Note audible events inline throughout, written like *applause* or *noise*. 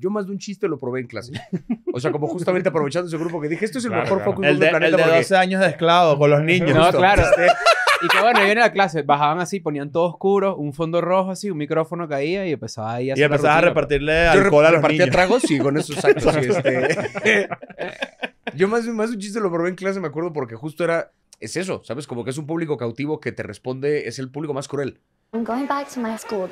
Yo más de un chiste lo probé en clase. O sea, como justamente aprovechando ese grupo que dije, esto es el mejor claro. focus el de, del planeta. El 12 años de esclavo con los *laughs* niños. No, claro. y que bueno, yo en la clase bajaban así, ponían todo oscuro, un fondo rojo así, un micrófono caía y empezaba ahí a Y empezaba a pues. repartirle alcohol a los repartía tragos, y con esos actos. Este. *laughs* yo más, más un chiste lo probé en clase, me acuerdo, porque justo era... Es eso, ¿sabes? Como que es un público cautivo que te responde, es el público más cruel. I'm going back to my school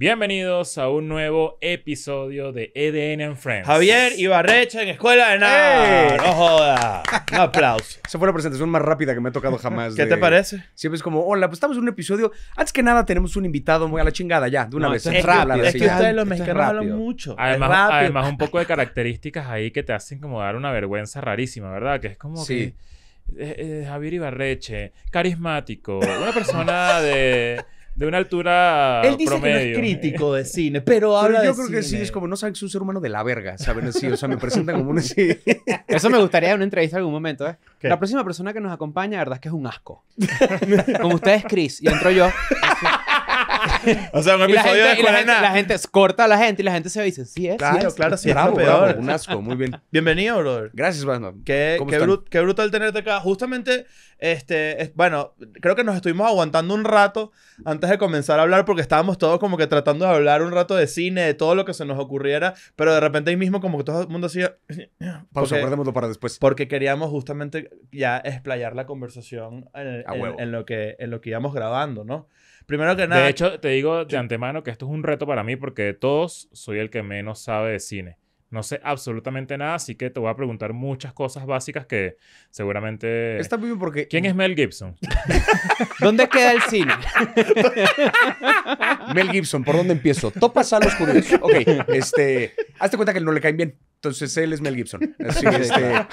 Bienvenidos a un nuevo episodio de EDN and Friends. Javier Ibarrecha en Escuela de Nada. No joda. Un aplauso. *laughs* Esa fue la presentación más rápida que me ha tocado jamás. ¿Qué te parece? Siempre es como, hola, pues estamos en un episodio. Antes que nada, tenemos un invitado muy a la chingada ya, de una vez. Es, rápido. Es que ustedes los mexicanos hablan mucho. Además, un poco de *laughs* características ahí que te hacen como dar una vergüenza rarísima, ¿verdad? Que es como que. Eh, eh, Javier Ibarreche, carismático, una persona de de una altura Él dice que no es crítico de *laughs* cine, pero, pero yo creo que sí, es como, no sabes que es un ser humano de la verga, ¿saben? sí o sea, me presentan como un *laughs* Eso me gustaría en una entrevista en algún momento, ¿eh? La próxima persona que nos acompaña, la verdad es que es un asco. *laughs* como ustedes, Chris, y entro yo. *laughs* o sea, un episodio de escuela la gente, la corta a la gente y la gente se dice, sí es. Claro, es, claro, sí un asco, muy bien. *laughs* Bienvenido, brother. Gracias, Brandon. Qué, qué, qué, brutal tenerte acá. Justamente, este, bueno, creo que nos estuvimos aguantando un rato antes de comenzar a hablar porque estábamos todos como que tratando de hablar un rato de cine, de todo lo que se nos ocurriera, pero de repente ahí mismo como que todo el mundo hacía... *coughs* Pausa, guardémoslo para después. Porque queríamos justamente ya explayar la conversación en, lo, que, en lo que íbamos grabando, ¿no? Primero que nada. De hecho, te digo de antemano que esto es un reto para mí porque de todos soy el que menos sabe de cine. No sé absolutamente nada, así que te voy a preguntar muchas cosas básicas que seguramente. Está muy bien porque. ¿Quién es Mel Gibson? *laughs* ¿Dónde queda el cine? *laughs* Mel Gibson, ¿por dónde empiezo? Topas a los judíos. Ok, *laughs* este. Hazte cuenta que no le caen bien. Entonces él es Mel Gibson. Así que este...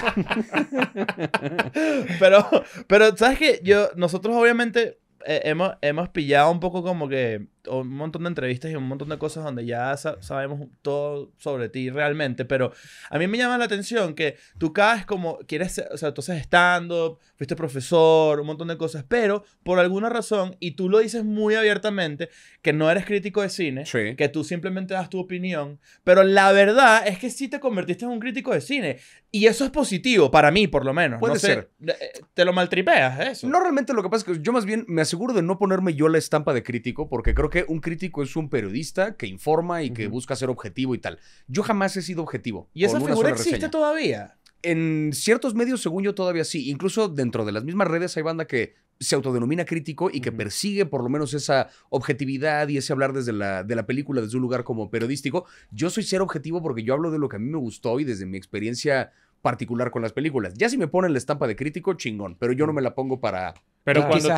pero, pero, ¿sabes qué? Yo, nosotros obviamente eh, hemos, hemos pillado un poco como que un montón de entrevistas y un montón de cosas donde ya sabemos todo sobre ti realmente, pero a mí me llama la atención que tú cada como quieres, o sea, tú haces stand-up, fuiste profesor, un montón de cosas, pero por alguna razón, y tú lo dices muy abiertamente, que no eres crítico de cine, que tú simplemente das tu opinión, pero la verdad es que sí te convertiste en un crítico de cine, y eso es positivo, para mí por lo menos. Puede no sé, ser. Eh, te lo maltripeas, eso. No, realmente lo que pasa es que yo más bien me aseguro de no ponerme yo la estampa de crítico, porque creo que un crítico es un periodista que informa y que busca ser objetivo y tal. Yo jamás he sido objetivo. ¿Y esa figura existe todavía? En ciertos medios, según yo, todavía sí. Incluso dentro de las mismas redes hay banda que se autodenomina crítico y que persigue por lo menos esa objetividad y ese hablar desde la, de la película, desde un lugar como periodístico. Yo soy ser objetivo porque yo hablo de lo que a mí me gustó y desde mi experiencia particular con las películas. Ya si me ponen la estampa de crítico, chingón, pero yo no me la pongo para... Pero cuando,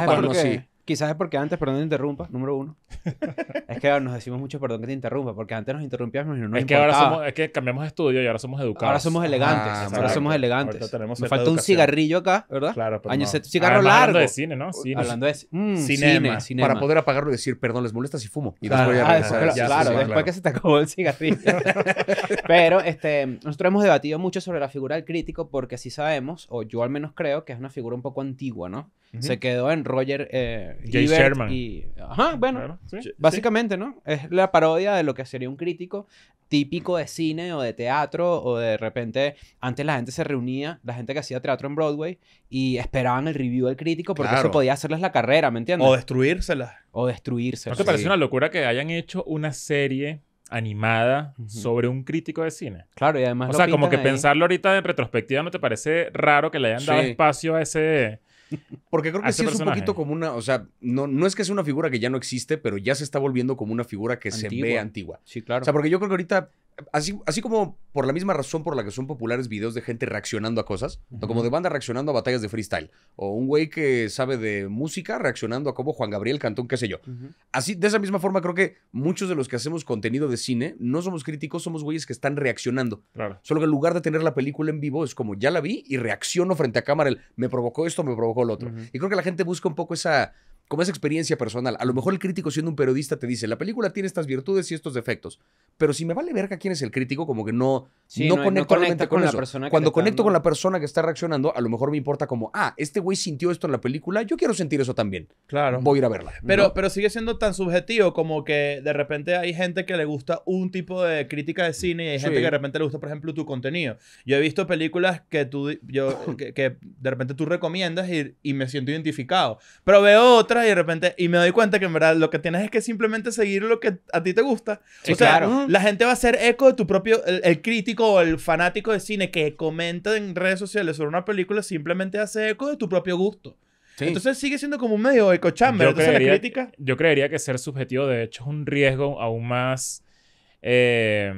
Quizás es porque antes, perdón, te interrumpa, número uno. *laughs* es que ahora nos decimos mucho perdón que te interrumpa, porque antes nos interrumpíamos y no nos Es que ahora somos, es que cambiamos de estudio y ahora somos educados. Ahora somos ah, elegantes, ahora somos elegantes. Me falta un cigarrillo acá, ¿verdad? Claro, pero pues no. cigarro largo. Hablando de cine, ¿no? Cine. Hablando de mm, cine, Para poder apagarlo y decir, perdón, les molesta si fumo. Y claro, ah, después, ah, ya, claro, después que se te acabó el cigarrillo. *laughs* pero este, nosotros hemos debatido mucho sobre la figura del crítico porque así sabemos, o yo al menos creo, que es una figura un poco antigua, ¿no? Se quedó en Roger... Eh, Jay Sherman. Y, ajá, bueno, básicamente, ¿no? Es la parodia de lo que sería un crítico típico de cine o de teatro o de repente antes la gente se reunía, la gente que hacía teatro en Broadway y esperaban el review del crítico porque eso podía hacerles la carrera, ¿me entiendes? O destruírsela. O destruirse. ¿No te parece una locura que hayan hecho una serie animada sobre un crítico de cine. Claro, y además... O sea, como que pensarlo ahorita en retrospectiva no te parece raro que le hayan dado espacio a ese... Porque creo que sí es un poquito como una, o sea, no, no es que sea una figura que ya no existe, pero ya se está volviendo como una figura que se ve antigua. Sí, claro. O sea, porque yo creo que ahorita Así, como por la misma razón por la que son populares videos de gente reaccionando a cosas, o como de banda reaccionando a batallas de freestyle, o un güey que sabe de música reaccionando a como Juan Gabriel Cantón, qué sé yo. Así, de esa misma forma, creo que muchos de los que hacemos contenido de cine no somos críticos, somos güeyes que están reaccionando. Solo que en lugar de tener la película en vivo, es como ya la vi y reacciono frente a cámara, el me provocó esto, me provocó lo otro. Y creo que la gente busca un poco esa como esa experiencia personal. A lo mejor el crítico siendo un periodista te dice, la película tiene estas virtudes y estos defectos, pero si me vale verga quién es el crítico, como que no, no, conecto con, La persona Cuando conecto con la persona que está reaccionando, a lo mejor me importa como, ah, este güey sintió esto en la película, yo quiero sentir eso también. Claro. Voy a ir a verla. Pero, pero sigue siendo tan subjetivo como que de repente hay gente que le gusta un tipo de crítica de cine y hay gente que de repente le gusta, por ejemplo, tu contenido. Yo he visto películas que tú, yo, *coughs* que, de repente tú recomiendas y me siento identificado, pero veo otras y de repente, y me doy cuenta que en verdad lo que tienes es que simplemente seguir lo que a ti te gusta. o sea, la gente va a ser eco de tu propio, el, crítico o el fanático de cine que comenta en redes sociales sobre una película simplemente hace eco de tu propio gusto. Entonces sigue siendo como un medio eco chamber. Yo creería, Yo creería que ser subjetivo, de hecho, es un riesgo aún más. Eh,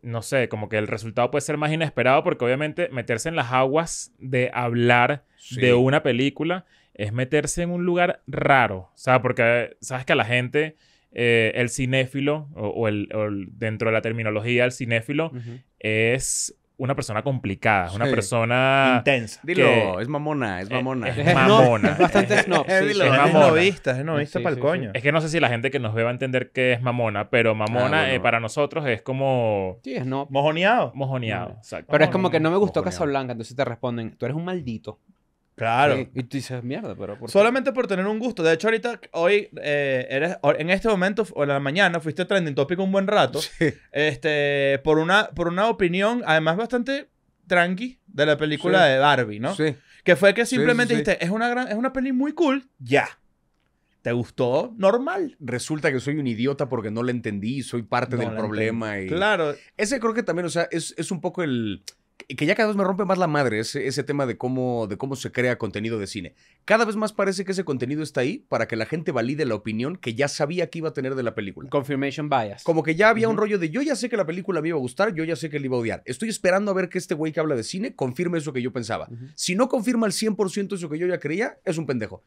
no sé, como que el resultado puede ser más inesperado porque obviamente meterse en las aguas de hablar de una película es meterse en un lugar raro. O sea, porque sabes que a la gente, eh, el cinéfilo, o, el, dentro de la terminología, el cinéfilo es una persona complicada, es una persona... Intensa. Dilo, eh, es mamona, es mamona. Es, mamona. *laughs* Es bastante snob. Es, es, es, novista, es novista para el coño. Es que no sé si la gente que nos ve va a entender que es mamona, pero mamona ah, eh, para nosotros es como... Sí, es no. Mojoneado. Mojoneado, exacto. Pero es como que no me gustó Mojoneado. Casablanca, entonces te responden, tú eres un maldito. Claro. Y, tú dices, mierda, pero... Solamente por tener un gusto. De hecho, ahorita, hoy, eh, eres, en este momento, o en la mañana, fuiste trending topic un buen rato. *laughs* Sí. Este, por una, por una opinión, además bastante tranqui, de la película de Barbie, ¿no? Sí. Que fue que simplemente dijiste, es una, es una peli muy cool, ya. ¿Te gustó? Normal. Resulta que soy un idiota porque no la entendí, soy parte del problema. Claro. Ese creo que también, o sea, es, es un poco el que ya cada vez me rompe más la madre ese, ese, tema de cómo, de cómo se crea contenido de cine. Cada vez más parece que ese contenido está ahí para que la gente valide la opinión que ya sabía que iba a tener de la película. Confirmation bias. Como que ya había un rollo de yo ya sé que la película me iba a gustar, yo ya sé que le iba a odiar. Estoy esperando a ver que este güey que habla de cine confirme eso que yo pensaba. Si no confirma al 100% eso que yo ya creía, es un pendejo.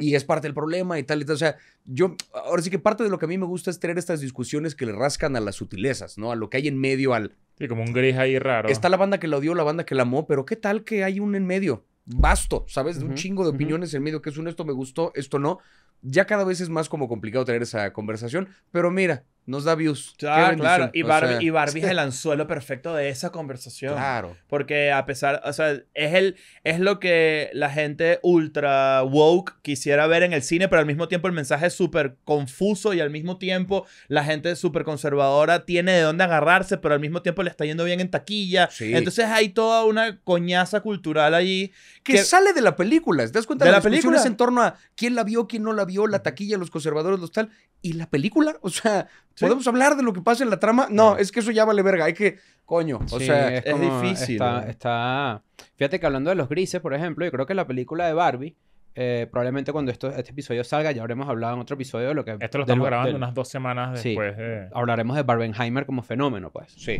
Y es parte del problema y tal y tal. O sea, yo, ahora sí que parte de lo que a mí me gusta es tener estas discusiones que le rascan a las sutilezas, ¿no? A lo que hay en medio, al... Sí, como un gris ahí raro. Está la banda que la odió, la banda que la amó, pero ¿qué tal que hay un en medio? Basto, ¿sabes? De un chingo de opiniones en medio, que es un esto me gustó, esto no. Ya cada vez es más como complicado tener esa conversación, pero mira, nos da views. Ah, claro, claro. Y, Barbie, y Barbie es el anzuelo perfecto de esa conversación. Claro. Porque a pesar, o sea, es, el, es lo que la gente ultra woke quisiera ver en el cine, pero al mismo tiempo el mensaje es súper confuso y al mismo tiempo la gente súper conservadora tiene de dónde agarrarse, pero al mismo tiempo le está yendo bien en taquilla. Entonces hay toda una coñaza cultural allí. Que, sale de la película, ¿te das cuenta? De la, la película es en torno a quién la vio, quién no la vio, la taquilla, los conservadores, los tal. ¿Y la película? O sea, ¿podemos hablar de lo que pasa en la trama? No, es que eso ya vale verga. Hay que, coño, o sea, es, difícil. Está, Fíjate que hablando de los grises, por ejemplo, yo creo que la película de Barbie, eh, probablemente cuando este episodio salga, ya habremos hablado en otro episodio de lo que... Esto lo estamos grabando unas dos semanas después de... Hablaremos de Barbenheimer como fenómeno, pues. Sí.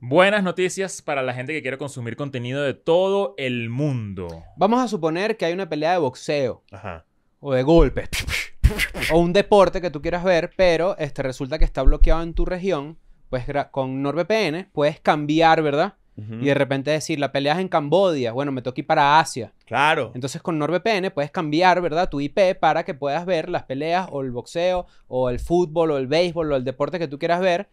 Buenas noticias para la gente que quiere consumir contenido de todo el mundo. Vamos a suponer que hay una pelea de boxeo. Ajá. O de golpes *laughs* *laughs* o un deporte que tú quieras ver, pero este, resulta que está bloqueado en tu región, pues con NordVPN puedes cambiar, ¿verdad? Y de repente decir, la pelea es en Cambodia, bueno, me toca ir para Asia. Claro. Entonces con NordVPN puedes cambiar, ¿verdad? Tu IP para que puedas ver las peleas o el boxeo o el fútbol o el béisbol o el deporte que tú quieras ver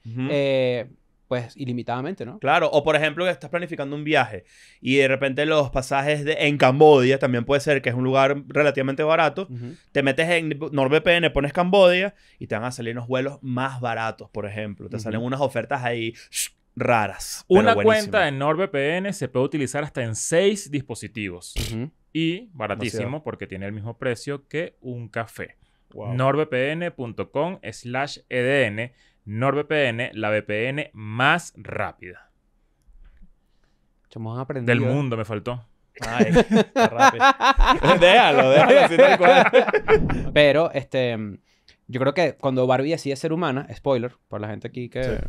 pues ilimitadamente, ¿no? Claro, o por ejemplo que estás planificando un viaje y de repente los pasajes de, en Cambodia, también puede ser que es un lugar relativamente barato, te metes en NordVPN, pones Cambodia y te van a salir unos vuelos más baratos, por ejemplo, te salen unas ofertas ahí raras. Una cuenta en NordVPN se puede utilizar hasta en seis dispositivos. Y baratísimo porque tiene el mismo precio que un café. Wow. NordVPN.com slash EDN NordVPN, la VPN más rápida. Chamos aprendido. Del mundo me faltó. Ay, rápido. *laughs* déjalo, déjalo. Pero, este, yo creo que cuando Barbie es ser humana, spoiler, ...por la gente aquí que...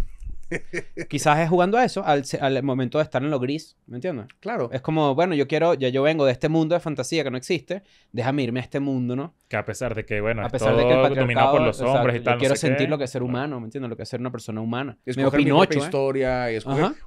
*laughs* Quizás es jugando a eso al, momento de estar en lo gris, ¿me entiendes? Claro. Es como, bueno, yo quiero, ya yo vengo de este mundo de fantasía que no existe, déjame irme a este mundo, ¿no? Que a pesar de que, bueno, a pesar de que el dominado por los hombres y tal. quiero sentir lo que es ser ah. humano, ¿me entiendes? Lo que es ser una persona humana. Es mi Pinocho, ¿eh? historia.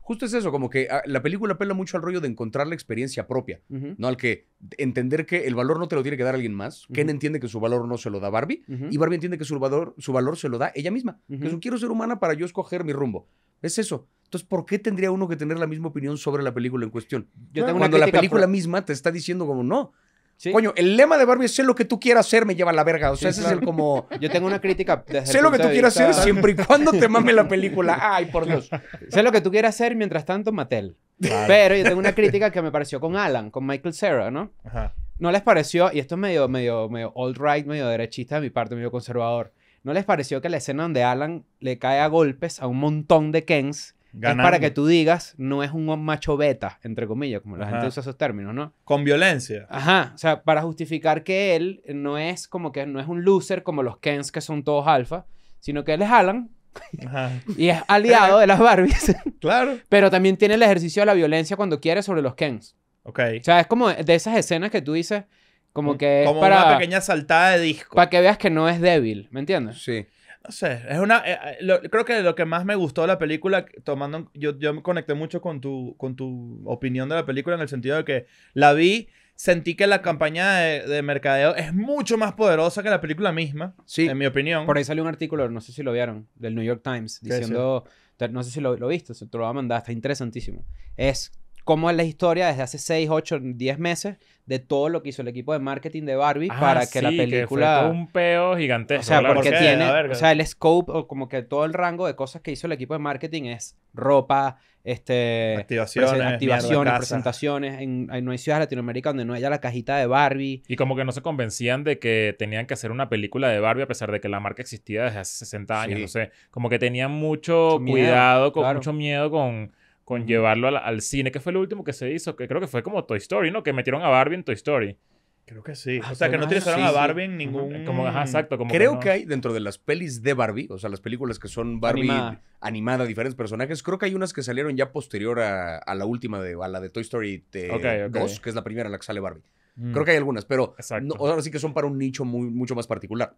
Justo es eso, como que ah, la película apela mucho al rollo de encontrar la experiencia propia, ¿no? Al que entender que el valor no te lo tiene que dar alguien más. Ken entiende que su valor no se lo da Barbie y Barbie entiende que su valor, su valor se lo da ella misma. Que quiero ser humana para yo escoger mi rumbo. Es eso. Entonces, ¿por qué tendría uno que tener la misma opinión sobre la película en cuestión? Yo tengo Cuando la película misma te está diciendo como no. Coño, el lema de Barbie es sé lo que tú quieras hacer, me lleva a la verga. O sea, ese es el como. *laughs* Yo tengo una crítica. sé lo que tú quieras hacer siempre y cuando te mame la película. *laughs* Ay, por Dios. sé lo que tú quieras hacer mientras tanto, Mattel. Pero yo tengo una crítica que me pareció con Alan, con Michael Cera, ¿no? No les pareció, y esto es medio, medio, medio alt-right, medio derechista de mi parte, medio conservador. ¿No les pareció que la escena donde Alan le cae a golpes a un montón de Kens es para que tú digas, no es un macho beta, entre comillas, como la gente usa esos términos, ¿no? Con violencia. Ajá, o sea, para justificar que él no es como que no es un loser como los Kens que son todos alfa, sino que él es Alan. *laughs* Y es aliado de las Barbies. *laughs* claro. Pero también tiene el ejercicio de la violencia cuando quiere sobre los Kens. Ok. O sea, es como de esas escenas que tú dices, como mm. que Como es para, una pequeña saltada de disco. Para que veas que no es débil, ¿me entiendes? Sí. No sé, es una... Eh, eh, creo que lo que más me gustó de la película, tomando... Yo, yo me conecté mucho con tu, con tu opinión de la película en el sentido de que la vi, sentí que la campaña de, de mercadeo es mucho más poderosa que la película misma, Sí. en mi opinión. Por ahí salió un artículo, no sé si lo vieron, del New York Times, diciendo, no sé si lo, lo viste, se- te lo voy a mandar, está interesantísimo. Es cómo es la historia desde hace 6, 8, 10 meses de todo lo que hizo el equipo de marketing de Barbie ah, para que la película... un peo gigantesco. O sea, porque tiene... O sea, el scope o como que todo el rango de cosas que hizo el equipo de marketing es ropa, este... Activaciones. activaciones, presentaciones. En, no hay ciudades de Latinoamérica donde no haya la cajita de Barbie. Y como que no se convencían de que tenían que hacer una película de Barbie a pesar de que la marca existía desde hace 60 años. No sé, como que tenían mucho, cuidado, con, mucho miedo con con llevarlo al, cine, que fue lo último que se hizo, que creo que fue como Toy Story, ¿no? Que metieron a Barbie en Toy Story. Creo que sí. Ah, o sea, que no utilizaron a Barbie en ningún... Como, exacto. Como creo que, hay dentro de las pelis de Barbie, o sea, las películas que son Barbie animada, diferentes personajes, creo que hay unas que salieron ya posterior a, la última, de, a la de Toy Story 2, eh, que es la primera en la que sale Barbie. Mm. Creo que hay algunas, pero no, ahora sí que son para un nicho muy, mucho más particular.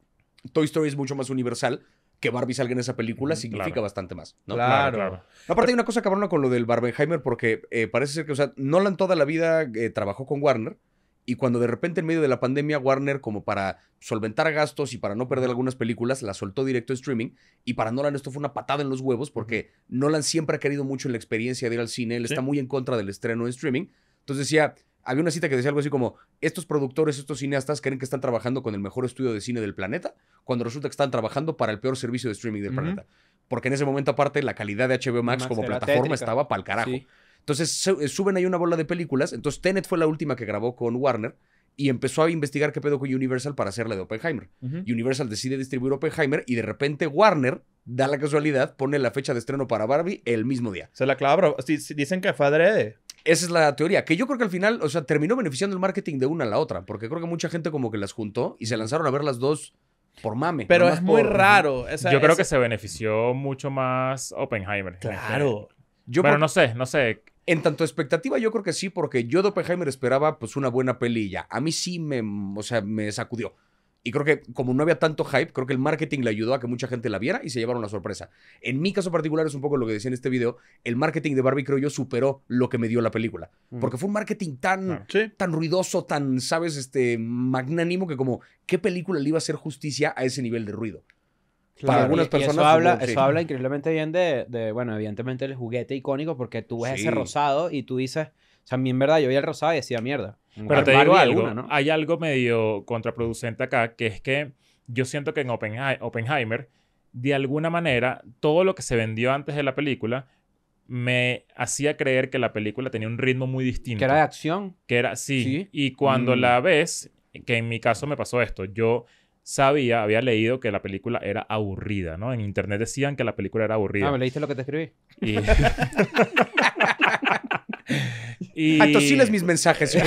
Toy Story es mucho más universal. Que Barbie salga en esa película significa bastante más, ¿no? Claro. claro. Aparte hay una cosa cabrona con lo del Barbenheimer porque eh, parece ser que, o sea, Nolan toda la vida eh, trabajó con Warner y cuando de repente en medio de la pandemia Warner como para solventar gastos y para no perder algunas películas la soltó directo a streaming y para Nolan esto fue una patada en los huevos porque Nolan siempre ha querido mucho en la experiencia de ir al cine, él está muy en contra del estreno en streaming, entonces decía, había una cita que decía algo así como, estos productores, estos cineastas creen que están trabajando con el mejor estudio de cine del planeta, cuando resulta que están trabajando para el peor servicio de streaming del planeta. Porque en ese momento aparte la calidad de HBO Max, como plataforma estaba pa'l carajo. Entonces eh, suben ahí una bola de películas, entonces Tenet fue la última que grabó con Warner y empezó a investigar qué pedo con Universal para hacerle de Oppenheimer. Universal decide distribuir Oppenheimer y de repente Warner da la casualidad, pone la fecha de estreno para Barbie el mismo día. Se la clava, dicen que fue esa es la teoría, que yo creo que al final, o sea, terminó beneficiando el marketing de una a la otra, porque creo que mucha gente como que las juntó y se lanzaron a ver las dos por mame. Pero es muy raro. yo creo que se benefició mucho más Oppenheimer. Claro. Yo Pero no sé, no sé. En tanto expectativa, yo creo que sí, porque yo de Oppenheimer esperaba pues una buena pelilla. A mí sí me, o sea, me sacudió. Y creo que como no había tanto hype, creo que el marketing le ayudó a que mucha gente la viera y se llevaron la sorpresa. En mi caso particular es un poco lo que decía en este video, el marketing de Barbie creo yo superó lo que me dio la película, mm. porque fue un marketing tan tan ruidoso, tan sabes, este magnánimo que como qué película le iba a hacer justicia a ese nivel de ruido. para algunas personas. eso habla, eso habla increíblemente bien de, bueno, evidentemente el juguete icónico, porque tú ves ese rosado y tú dices, sea, a en verdad yo veía el rosado y decía mierda. Pero te digo algo, ¿no? hay algo medio contraproducente acá, que es que yo siento que en Oppenheimer, de alguna manera, todo lo que se vendió antes de la película me hacía creer que la película tenía un ritmo muy distinto. Que era de acción. Que era, sí. Y cuando mm. la ves, que en mi caso me pasó esto, yo sabía, había leído que la película era aburrida, ¿no? En internet decían que la película era aburrida. Ah, me leíste lo que te escribí. Y... *laughs* *laughs* Y... mis mensajes, *laughs*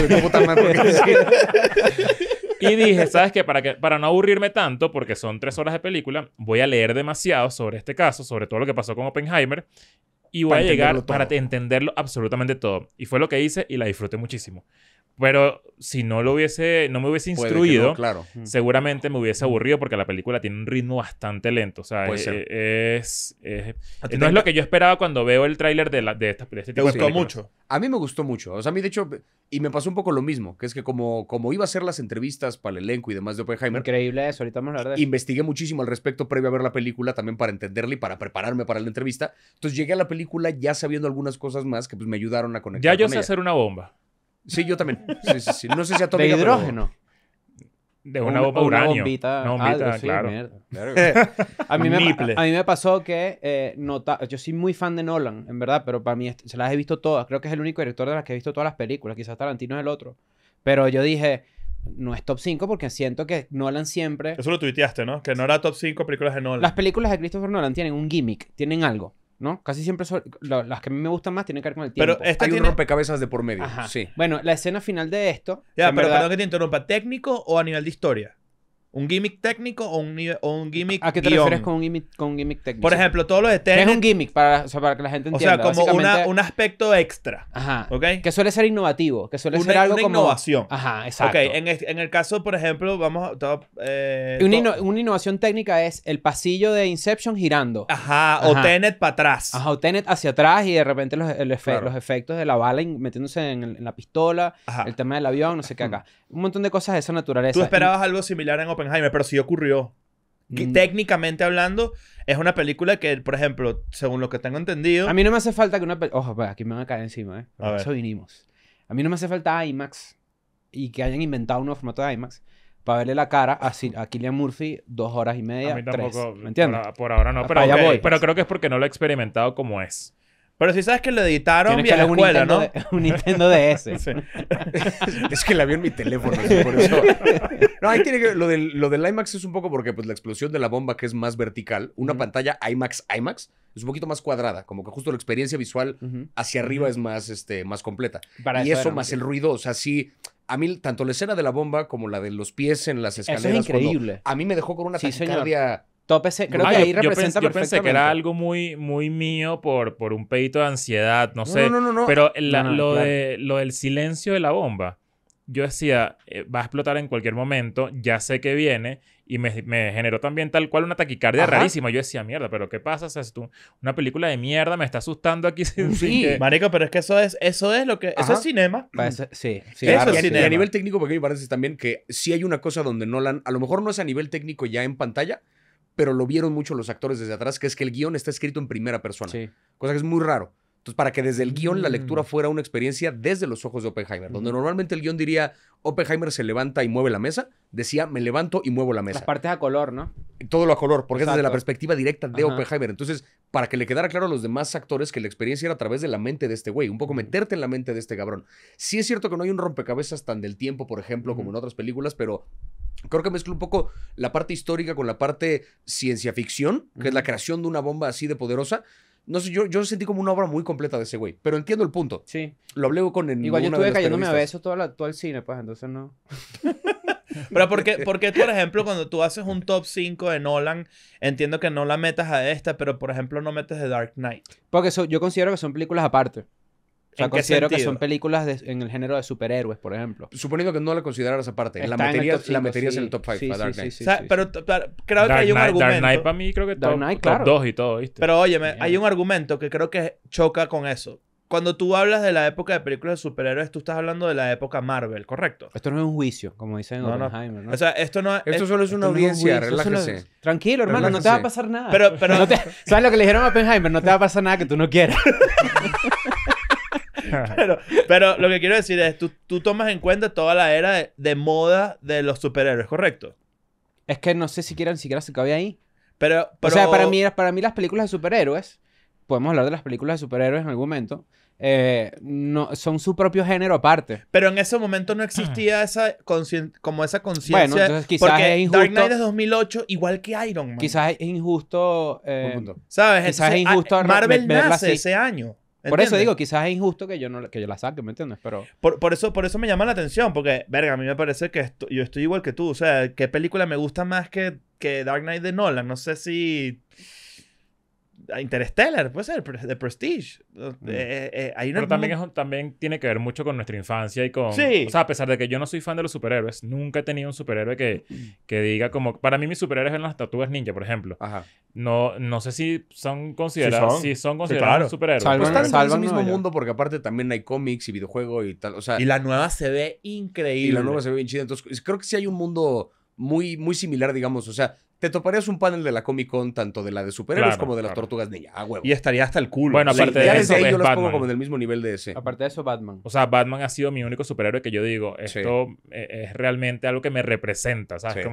Y dije, ¿sabes qué? Para, que, para no aburrirme tanto, porque son tres horas de película, voy a leer demasiado sobre este caso, sobre todo lo que pasó con Oppenheimer, y voy a llegar para entenderlo absolutamente todo. Y fue lo que hice y la disfruté muchísimo. Pero si no lo hubiese, no me hubiese instruido, mm. seguramente me hubiese aburrido porque la película tiene un ritmo bastante lento. O sea, eh, es, no es lo que yo esperaba cuando veo el tráiler de, la, de, esta, película este ¿Te gustó mucho? A mí me gustó mucho. O sea, a mí de hecho, y me pasó un poco lo mismo, que es que como, como iba a hacer las entrevistas para el elenco y demás de Oppenheimer. Increíble eso, ahorita vamos a hablar Investigué muchísimo al respecto previo a ver la película, también para entenderla y para prepararme para la entrevista. Entonces llegué a la película ya sabiendo algunas cosas más que pues me ayudaron a conectar. Ya yo sé hacer una bomba. Sí, yo también. No sé si atómica. De hidrógeno. De una, bomba Una bombita. Una claro. *laughs* a, mí me, pasó que eh, yo soy muy fan de Nolan, en verdad, pero para mí se las he visto todas. Creo que es el único director de las que he visto todas las películas. Quizás Tarantino es el otro. Pero yo dije, no es top 5 porque siento que Nolan siempre... Eso lo tuiteaste, ¿no? Que no era top 5 películas de Nolan. Las películas de Christopher Nolan tienen un gimmick, tienen algo. ¿no? Casi siempre son, las que a mí me gustan más tienen que ver con el tiempo. Pero esta tiene... un rompecabezas de por medio. Sí. Bueno, la escena final de esto. Ya, pero verdad... perdón que te interrumpa. ¿Técnico o a nivel de historia? ¿Un gimmick técnico o un, gimmick gimmick ¿A qué te refieres con un gimmick, con gimmick técnico? Por ejemplo, todos los de Tenet... es un gimmick? Para, para que la gente entienda. O sea, como un aspecto extra. Ajá. ¿Ok? Que suele ser innovativo. Que suele ser algo una innovación. Ajá, exacto. Ok, en, el caso, por ejemplo, vamos... a... Eh, una, innovación técnica es el pasillo de Inception girando. Ajá, o Tenet para atrás. Ajá, o Tenet hacia atrás y de repente los, efectos de la bala metiéndose en, la pistola, el tema del avión, no sé qué acá. Un montón de cosas de esa naturaleza. ¿Tú esperabas algo similar en Open Jaime pero sí ocurrió. Mm. Técnicamente hablando, es una película que, por ejemplo, según lo que tengo entendido. A mí no me hace falta que una Ojo, pues aquí me van a caer encima, ¿eh? Por eso vinimos. A mí no me hace falta IMAX y que hayan inventado un nuevo formato de IMAX para verle la cara a, Killian Murphy dos horas y media. A mí tampoco. ¿Me entiendes? Por, ahora no, ah, pero, voy, pero creo que es porque no lo he experimentado como es. Pero si sabes que lo editaron la escuela, ¿no? un Nintendo DS. *laughs* *laughs* es que la vi en mi teléfono, por eso. No, ahí que... Lo del, lo del IMAX es un poco porque pues, la explosión de la bomba que es más vertical, una pantalla IMAX IMAX es un poquito más cuadrada, como que justo la experiencia visual hacia arriba es más, este, más completa. y eso, más el ruido, o sea, sí, a mí tanto la escena de la bomba como la de los pies en las escaleras. es increíble. a mí me dejó con una sí, creo que yo, ahí representa pensé, que era algo muy, muy mío por, por un pedito de ansiedad, no sé. No, no, no, Pero lo, de, lo del silencio de la bomba, yo decía, eh, va a explotar en cualquier momento, ya sé que viene, y me, me generó también tal cual una taquicardia rarísima. Yo decía, mierda, pero ¿qué pasa? una película de mierda me está asustando aquí *laughs* sin, sí. Marico, pero es que eso es, eso es lo que... Eso es cinema. sí, sí. a nivel técnico, porque me parece también que sí hay una cosa donde Nolan, a lo mejor no es a nivel técnico ya en pantalla, pero lo vieron mucho los actores desde atrás, que es que el guión está escrito en primera persona. Cosa que es muy raro. Entonces, para que desde el guión la mm. lectura fuera una experiencia desde los ojos de Oppenheimer, donde normalmente el guión diría, Oppenheimer se levanta y mueve la mesa, decía, me levanto y muevo la mesa. Las partes a color, ¿no? Todo lo a color, porque es desde la perspectiva directa de Oppenheimer. Entonces, para que le quedara claro a los demás actores que la experiencia era a través de la mente de este güey, un poco meterte en la mente de este cabrón. Sí es cierto que no hay un rompecabezas tan del tiempo, por ejemplo, como en otras películas, pero Creo que mezcla un poco la parte histórica con la parte ciencia ficción, que es la creación de una bomba así de poderosa. No sé, yo, yo sentí como una obra muy completa de ese güey, pero entiendo el punto. Sí. Lo hablé con el. Igual yo estuve cayéndome a besos todo, todo el cine, pues entonces no. *laughs* Pero porque, porque, por ejemplo, cuando tú haces un top 5 de Nolan, entiendo que no la metas a esta, pero por ejemplo no metes de Dark Knight. Porque eso yo considero que son películas aparte. O sea, considero que son películas en el género de superhéroes, por ejemplo. Suponiendo que no la consideraras aparte, la meterías en, la el top 5 sí, para Dark Sí, pero, creo que hay un argumento. Dark Knight para mí creo que Dark top, Knight, claro. 2 y todo, ¿viste? Pero oye, hay un argumento que creo que choca con eso. Cuando tú hablas de la época de películas de superhéroes, tú estás hablando de la época Marvel, ¿correcto? Esto no es un juicio, como dicen en Oppenheimer, ¿no? O sea, esto no Esto solo es una audiencia, no es Tranquilo, hermano, no te va a pasar nada. Pero, pero... ¿Sabes lo que le dijeron a Oppenheimer? No te va a pasar nada que tú no quieras. *laughs* *laughs* pero, pero, lo que quiero decir es, tú, tú, tomas en cuenta toda la era de, moda de los superhéroes, ¿correcto? Es que no sé siquiera, ni siquiera se cabía ahí. Pero, O sea, para mí, para mí las películas de superhéroes, podemos hablar de las películas de superhéroes en algún momento, eh, no, son su propio género aparte. Pero en ese momento no existía *clears throat* esa como esa conciencia. Bueno, entonces quizás es injusto. Dark Knight es 2008, igual que Iron Man. Quizás es injusto. Eh, ¿Sabes? Quizás es injusto. Ah, Marvel ese año. Por eso digo, quizás es injusto que yo, no, que yo la saque, ¿me entiendes? Pero... Por, eso, por eso me llama la atención, porque, verga, a mí me parece que yo estoy igual que tú. O sea, ¿qué película me gusta más que, que Dark Knight de Nolan? No sé si... Interstellar, puede ser, De Prestige. Mm. Eh, eh, pero también, también tiene que ver mucho con nuestra infancia y con... Sí. O sea, a pesar de que yo no soy fan de los superhéroes, nunca he tenido un superhéroe que, mm. que diga como... Para mí mis superhéroes eran las tatuajes ninja, por ejemplo. Ajá. No, no sé si son considerados, son. Si son considerados superhéroes. Salvan, pues el mismo mundo porque aparte también hay cómics y videojuegos y tal. O sea, y la nueva se ve increíble. Y la nueva se ve bien chida. Entonces creo que sí hay un mundo muy, muy similar, digamos. O sea, te toparías un panel de la Comic Con, tanto de la de superhéroes como de las tortugas de Ah, huevo. Y estaría hasta el culo. Bueno, aparte de eso, yo los pongo como el mismo nivel de ese. Aparte de eso, Batman. O sea, Batman ha sido mi único superhéroe que yo digo, esto eh, es realmente algo que me representa, ¿sabes?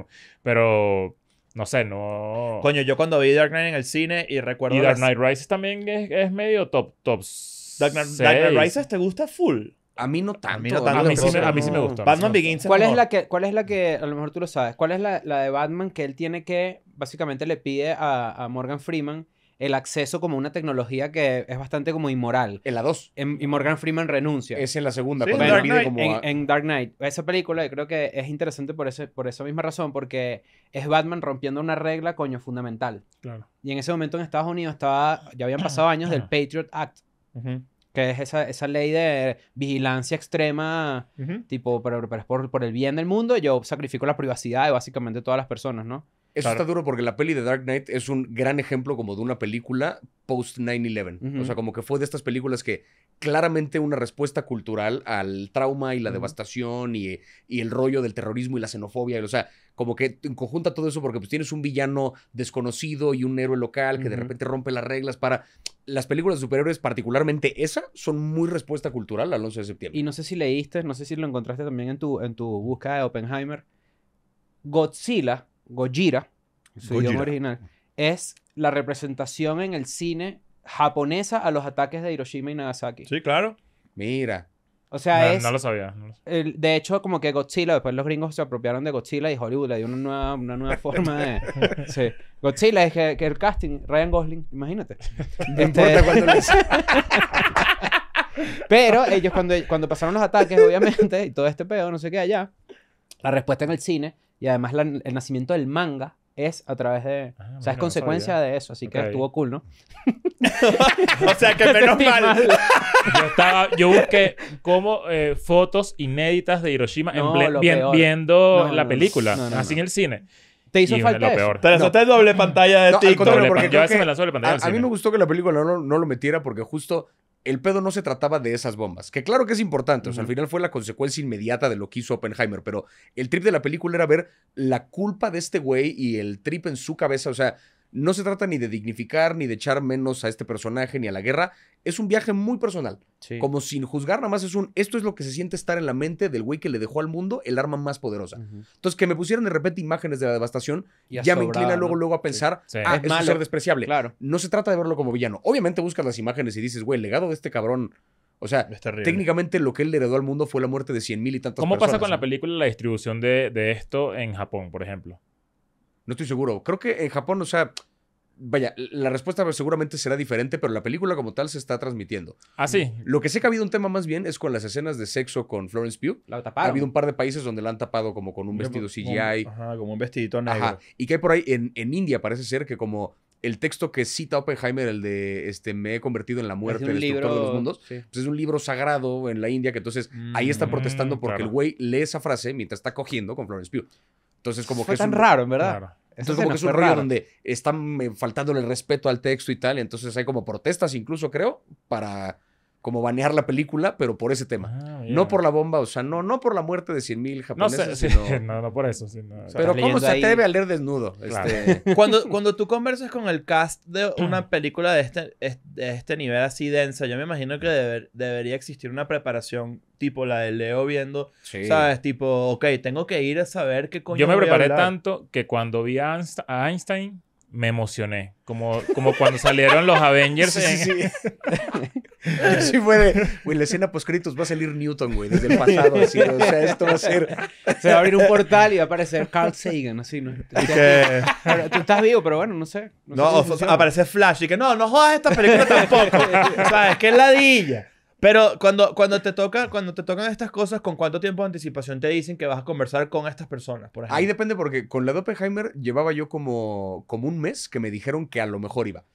pero. No sé, no. Coño, yo cuando vi Dark Knight en el cine y recuerdo. Y Dark Knight Rises también es, medio top, top Dark Knight, Rises te gusta full. A mí no tanto. A mí, sí, me, gusta gustó. Batman Begins. ¿Cuál es, la que, ¿Cuál es la que, a lo mejor tú lo sabes, cuál es la, la de Batman que él tiene que, básicamente le pide a, a Morgan Freeman el acceso como una tecnología que es bastante como inmoral. En la dos. Em, y Morgan Freeman renuncia. Es en la segunda. Sí, Dark Knight. Como en, en, Dark Knight. Esa película yo creo que es interesante por, ese, por esa misma razón, porque es Batman rompiendo una regla, coño, fundamental. Claro. Y en ese momento en Estados Unidos estaba, ya habían pasado años del *clears throat* Patriot Act. Uh que es esa, esa ley de vigilancia extrema, tipo, pero, es por, el bien del mundo, yo sacrifico la privacidad de básicamente todas las personas, ¿no? Eso está duro porque la peli de Dark Knight es un gran ejemplo como de una película post 9-11. O sea, como que fue de estas películas que claramente una respuesta cultural al trauma y la devastación y, el rollo del terrorismo y la xenofobia. O sea, como que en conjunta todo eso porque pues tienes un villano desconocido y un héroe local que de repente rompe las reglas para... Las películas de superhéroes, particularmente esa, son muy respuesta cultural al 11 de septiembre. Y no sé si leíste, no sé si lo encontraste también en tu, en tu búsqueda de Oppenheimer. Godzilla, Gojira, su idioma original, es la representación en el cine japonesa a los ataques de Hiroshima y Nagasaki. Sí, claro. Mira. O sea, es. No lo sabía. de hecho, como que Godzilla, después los gringos se apropiaron de Godzilla y Hollywood le dio una nueva, una nueva *laughs* forma de. sí. Godzilla es que, el casting, Ryan Gosling, imagínate. *laughs* Este, *laughs* Pero ellos, cuando, cuando pasaron los ataques, obviamente, y todo este pedo, no sé qué, allá, la respuesta en el cine y además el nacimiento del manga es a través de. Ah, o sea, es consecuencia de eso, así que estuvo cool, ¿no? *laughs* o sea, que *laughs* menos mal. yo, estaba, yo busqué como eh, fotos inéditas de Hiroshima bien, viendo la película, así en el cine. ¿Te hizo falta peor. doble pantalla de a mí me gustó que la película no, lo metiera porque justo el pedo no se trataba de esas bombas. Que claro que es importante. O sea, al final fue la consecuencia inmediata de lo que hizo Oppenheimer. Pero el trip de la película era ver la culpa de este güey y el trip en su cabeza. O sea, no se trata ni de dignificar, ni de echar menos a este personaje, ni a la guerra. Es un viaje muy personal. Como sin juzgar, nada más es un. Esto es lo que se siente estar en la mente del güey que le dejó al mundo el arma más poderosa. Entonces, que me pusieran de repente imágenes de la devastación, ya, me inclina luego, luego a pensar, ah, es, un ser despreciable. Claro. No se trata de verlo como villano. Obviamente buscas las imágenes y dices, güey, el legado de este cabrón. O sea, técnicamente lo que él heredó al mundo fue la muerte de cien mil y tantas personas. ¿Cómo pasa con la película la distribución de esto en Japón, por ejemplo? No estoy seguro. Creo que en Japón, o sea, vaya, la respuesta seguramente será diferente, pero la película como tal se está transmitiendo. Ah, sí. Lo que sé que ha habido un tema más bien es con las escenas de sexo con Florence Pugh. La Ha habido un par de países donde la han tapado como con un vestido CGI. ajá, como un vestidito negro. Ajá. Y que hay por ahí, en, India parece ser que como el texto que cita Oppenheimer, el de este, me he convertido en la muerte, el libro, de los mundos, pues es un libro sagrado en la India que entonces ahí está mm, protestando porque el güey lee esa frase mientras está cogiendo con Florence Pugh. Entonces como que... es tan raro, en verdad. Claro. Entonces, como que es un rollo donde están eh, faltándole el respeto al texto y tal. Entonces hay como protestas incluso, creo, para como banear la película, pero por ese tema. Ah, no por la bomba, o sea, no, no por la muerte de mil japoneses. No, sino... *laughs* no, no, por eso. pero ¿cómo se atreve a leer desnudo? Este, *laughs* cuando, *laughs* cuando tú conversas con el cast de una *clears throat* película de este, de este nivel así densa, yo me imagino que debería existir una preparación tipo la de Leo viendo, ¿sabes? Tipo, ok, tengo que ir a saber qué coño Yo me preparé tanto que cuando vi a Einstein me emocioné. Como, como cuando salieron los Avengers. Sí, sí, sí. *laughs* sí fue de, güey, la escena postcritos va a salir Newton, güey, desde el pasado. o sea, esto va a ser... Se va a abrir un portal y va a aparecer Carl Sagan, así, ¿no? que... Tú estás vivo, pero bueno, no sé. No, aparece Flash y que, no, no jodas esta película tampoco. o sea, es que es ladilla. Pero cuando, cuando, te toca, cuando te tocan estas cosas, ¿con cuánto tiempo de anticipación te dicen que vas a conversar con estas personas? Por ejemplo? Ahí depende porque con la de Oppenheimer llevaba yo como, como un mes que me dijeron que a lo mejor iba.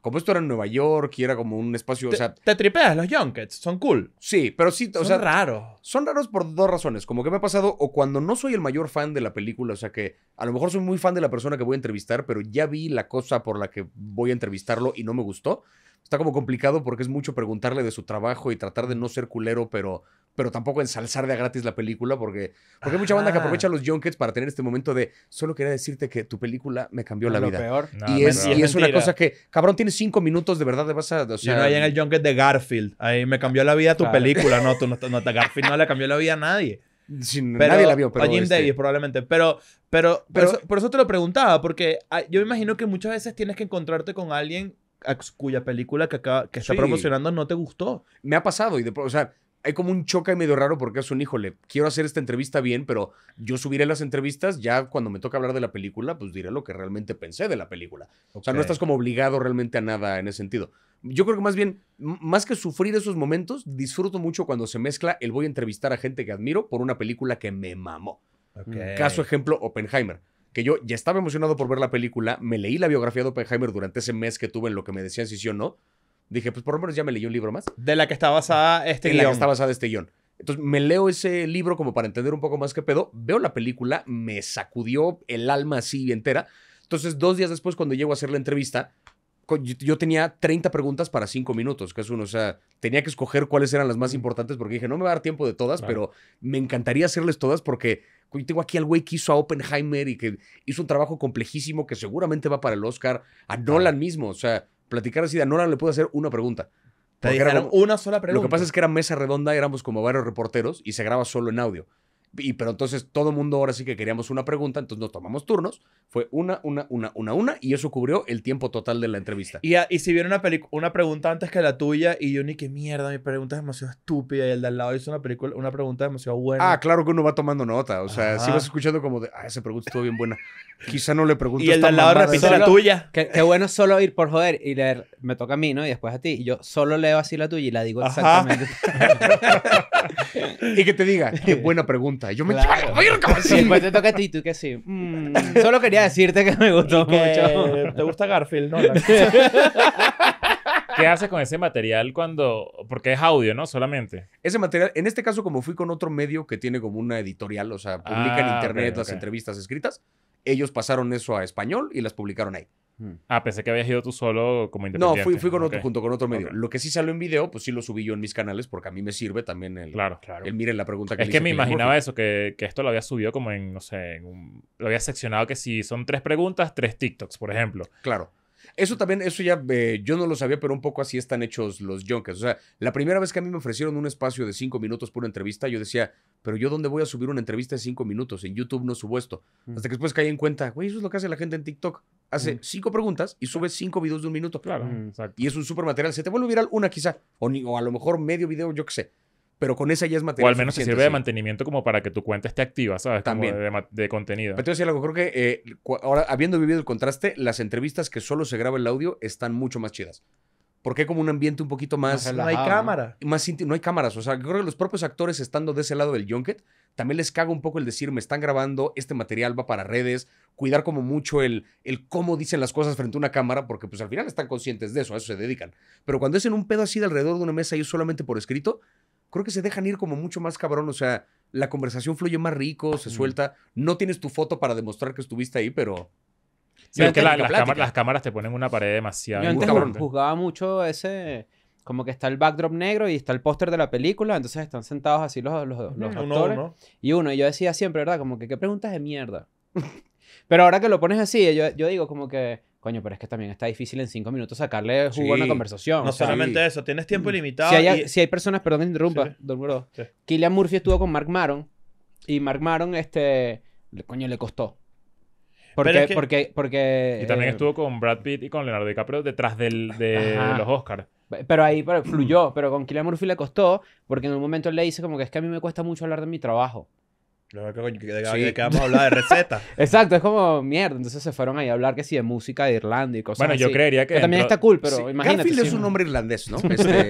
Como esto era en Nueva York y era como un espacio, te, o sea... Te tripeas los junkets, son cool. Sí, pero sí, o sea... Son raros. Son raros por dos razones. Como que me ha pasado, o cuando no soy el mayor fan de la película, o sea que a lo mejor soy muy fan de la persona que voy a entrevistar, pero ya vi la cosa por la que voy a entrevistarlo y no me gustó está como complicado porque es mucho preguntarle de su trabajo y tratar de no ser culero, pero, pero tampoco ensalzar de a gratis la película, porque, porque hay mucha banda que aprovecha los junkets para tener este momento de solo quería decirte que tu película me cambió la lo vida. Peor. y, es, y es, una cosa que, cabrón, tienes cinco minutos de verdad, de vas no hay en el junket de Garfield. Ahí me cambió la vida tu película. No, tu no, Garfield no le cambió la vida a nadie. Sin, nadie la vio, pero. A Jim este Davis, probablemente. Pero, pero, pero por, eso, te lo preguntaba, porque ah, yo me imagino que muchas veces tienes que encontrarte con alguien cuya película que, acaba, que está promocionando no te gustó. Me ha pasado y de, o sea, hay como un choque medio raro porque es un hijo le quiero hacer esta entrevista bien, pero yo subiré las entrevistas, ya cuando me toca hablar de la película, pues diré lo que realmente pensé de la película. O sea, no estás como obligado realmente a nada en ese sentido. Yo creo que más bien, más que sufrir esos momentos, disfruto mucho cuando se mezcla el voy a entrevistar a gente que admiro por una película que me mamó. Caso ejemplo, Oppenheimer que yo ya estaba emocionado por ver la película, me leí la biografía de Oppenheimer durante ese mes que tuve en lo que me decían si sí o no. Dije, pues por lo menos ya me leí un libro más. De la que estaba basada este en la que basada este guión. Entonces me leo ese libro como para entender un poco más qué pedo, veo la película, me sacudió el alma así entera. Entonces dos días después cuando llego a hacer la entrevista, yo tenía 30 preguntas para 5 minutos, que es uno, o sea, tenía que escoger cuáles eran las más importantes porque dije, no me va a dar tiempo de todas, pero me encantaría hacerles todas porque yo tengo aquí al güey que hizo a Oppenheimer y que hizo un trabajo complejísimo que seguramente va para el Oscar. A Nolan mismo. O sea, platicar así de a Nolan le puedo hacer una pregunta. una sola pregunta. Lo que pasa es que era mesa redonda, éramos como varios reporteros y se graba solo en audio pero entonces todo el mundo ahora sí que queríamos una pregunta, entonces nos tomamos turnos. Fue una, una, una, una, una, y eso cubrió el tiempo total de la entrevista. Y, ah, si viene una, una pregunta antes que la tuya, y yo ni qué mierda, mi pregunta es demasiado estúpida, y el de al lado hizo una, película, una pregunta demasiado buena. Ah, claro que uno va tomando nota, o sea, si vas escuchando como de, ah, esa pregunta estuvo bien buena. Quizá no le pregunto Y el de al lado repite la tuya. Qué, qué, bueno solo ir por joder, y leer, me toca a mí, ¿no? Y después a ti, y yo solo leo así la tuya y la digo exactamente. *laughs* y que te diga, qué buena pregunta yo me sí. pues te toca a ti tú que sí. *laughs* Mm, solo quería decirte que me gustó mucho. Te gusta Garfield, ¿no? *laughs* ¿Qué haces con ese material cuando.? Porque es audio, ¿no? Solamente. Ese material, en este caso, como fui con otro medio que tiene como una editorial, o sea, publica en ah, internet las entrevistas escritas, ellos pasaron eso a español y las publicaron ahí. Hmm. Ah, pensé que habías ido tú solo como independiente. No, fui, fui con otro, junto con otro medio. Lo que sí salió en video, pues sí lo subí yo en mis canales porque a mí me sirve también el. Claro, El miren la pregunta que Es que me imaginaba eso, que, que, esto lo había subido como en, no sé, lo había seccionado que si son tres preguntas, tres TikToks, por ejemplo. Claro. Eso también, eso ya eh, yo no lo sabía, pero un poco así están hechos los Junkers. O sea, la primera vez que a mí me ofrecieron un espacio de cinco minutos por una entrevista, yo decía, pero yo dónde voy a subir una entrevista de cinco minutos? En YouTube no subo esto. Mm. Hasta que después caí en cuenta, güey, eso es lo que hace la gente en TikTok. Hace mm. cinco preguntas y sube cinco videos de un minuto. Claro, mm, Y es un super material. Se te vuelve viral una quizá, o, o a lo mejor medio video, yo qué sé pero con esa ya es material. O al menos se sirve de mantenimiento como para que tu cuenta esté activa, ¿sabes? También. de, contenido. Pero te voy algo, creo que eh, ahora, habiendo vivido el contraste, las entrevistas que solo se graba el audio están mucho más chidas. Porque hay como un ambiente un poquito más. No, hay cámara. Más no hay cámaras. O sea, creo que los propios actores estando de ese lado del Junket también les caga un poco el decir, me están grabando, este material va para redes, cuidar como mucho el, el cómo dicen las cosas frente a una cámara, porque pues al final están conscientes de eso, a eso se dedican. Pero cuando es en un pedo así de alrededor de una mesa y solamente por escrito, creo que se dejan ir como mucho más cabrón, o sea, la conversación fluye más rico, se suelta, no tienes tu foto para demostrar que estuviste ahí, pero... Sí, es que las, cámaras, te ponen una pared demasiado. Yo antes juzgaba mucho ese como que está el backdrop negro y está el póster de la película, entonces están sentados así los, los, actores. Y uno, y yo decía siempre, ¿verdad? Como que qué preguntas de mierda. *laughs* Pero ahora que lo pones así, yo, yo digo como que coño, pero es que también está difícil en cinco minutos sacarle jugo a una conversación. No solamente eso, tienes tiempo mm. limitado. Si hay, personas, perdón que interrumpa, don Murphy estuvo con Mark Maron y Mark Maron, este, coño, le costó. Porque, porque, porque, Y también eh, estuvo con Brad Pitt y con Leonardo DiCaprio detrás de los Oscars. Pero ahí *clears throat* fluyó, pero con Killian Murphy le costó, porque en un momento le dice como que es que a mí me cuesta mucho hablar de mi trabajo que, de, que a hablar de recetas. *laughs* Exacto, es como mierda. Entonces se fueron ahí a hablar que sí de música de Irlanda y cosas bueno, así. Bueno, yo creería que. también está cool, pero imagínate. Garfield es un hombre irlandés, ¿no? *laughs* Este,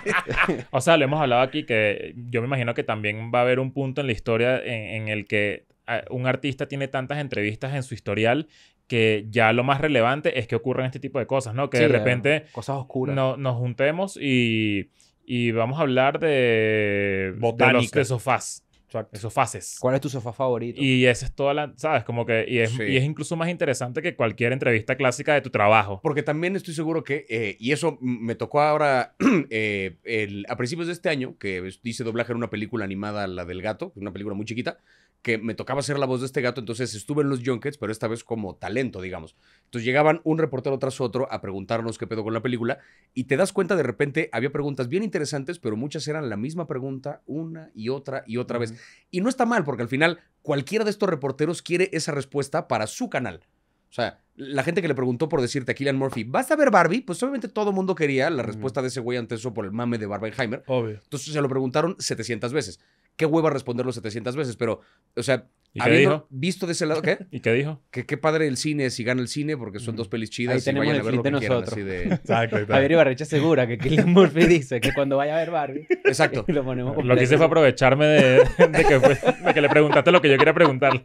*laughs* o sea, lo hemos hablado aquí que yo me imagino que también va a haber un punto en la historia en, el que ah, un artista tiene tantas entrevistas en su historial que ya lo más relevante es que ocurran este tipo de cosas, ¿no? Que de repente. cosas oscuras. nos juntemos y y vamos a hablar de, de, los, de, sofás. ¿Cuál es tu sofá favorito? Y esa es toda la, ¿sabes? Como que, y es, incluso más interesante que cualquier entrevista clásica de tu trabajo. Porque también estoy seguro que, eh, y eso me tocó ahora, *clears throat* eh, a principios de este año, que hice doblaje en una película animada, La del Gato, una película muy chiquita, que me tocaba ser la voz de este gato, entonces estuve en los junkets, pero esta vez como talento, digamos. Entonces llegaban un reportero tras otro a preguntarnos qué pedo con la película y te das cuenta de repente había preguntas bien interesantes, pero muchas eran la misma pregunta una y otra y otra vez. Y no está mal, porque al final cualquiera de estos reporteros quiere esa respuesta para su canal. O sea, la gente que le preguntó por decirte a Killian Murphy, ¿vas a ver Barbie? Pues obviamente todo el mundo quería la respuesta de ese güey ante eso por el mame de Barbenheimer. Obvio. Entonces se lo preguntaron 700 veces qué hueva responderlo 700 veces, pero, o sea, habiendo visto de ese lado, ¿qué? *laughs* ¿Y qué dijo? Que qué padre el cine, si gana el cine, porque son dos pelis chidas y tenemos vayan el a ver lo que de nosotros. Exacto, exacto. Javier Ibarrecha que Killian Murphy dice que cuando vaya a ver Barbie, *laughs* Exacto. *laughs* lo ponemos Lo que hice fue aprovecharme de, que le preguntaste lo que yo quería preguntarle.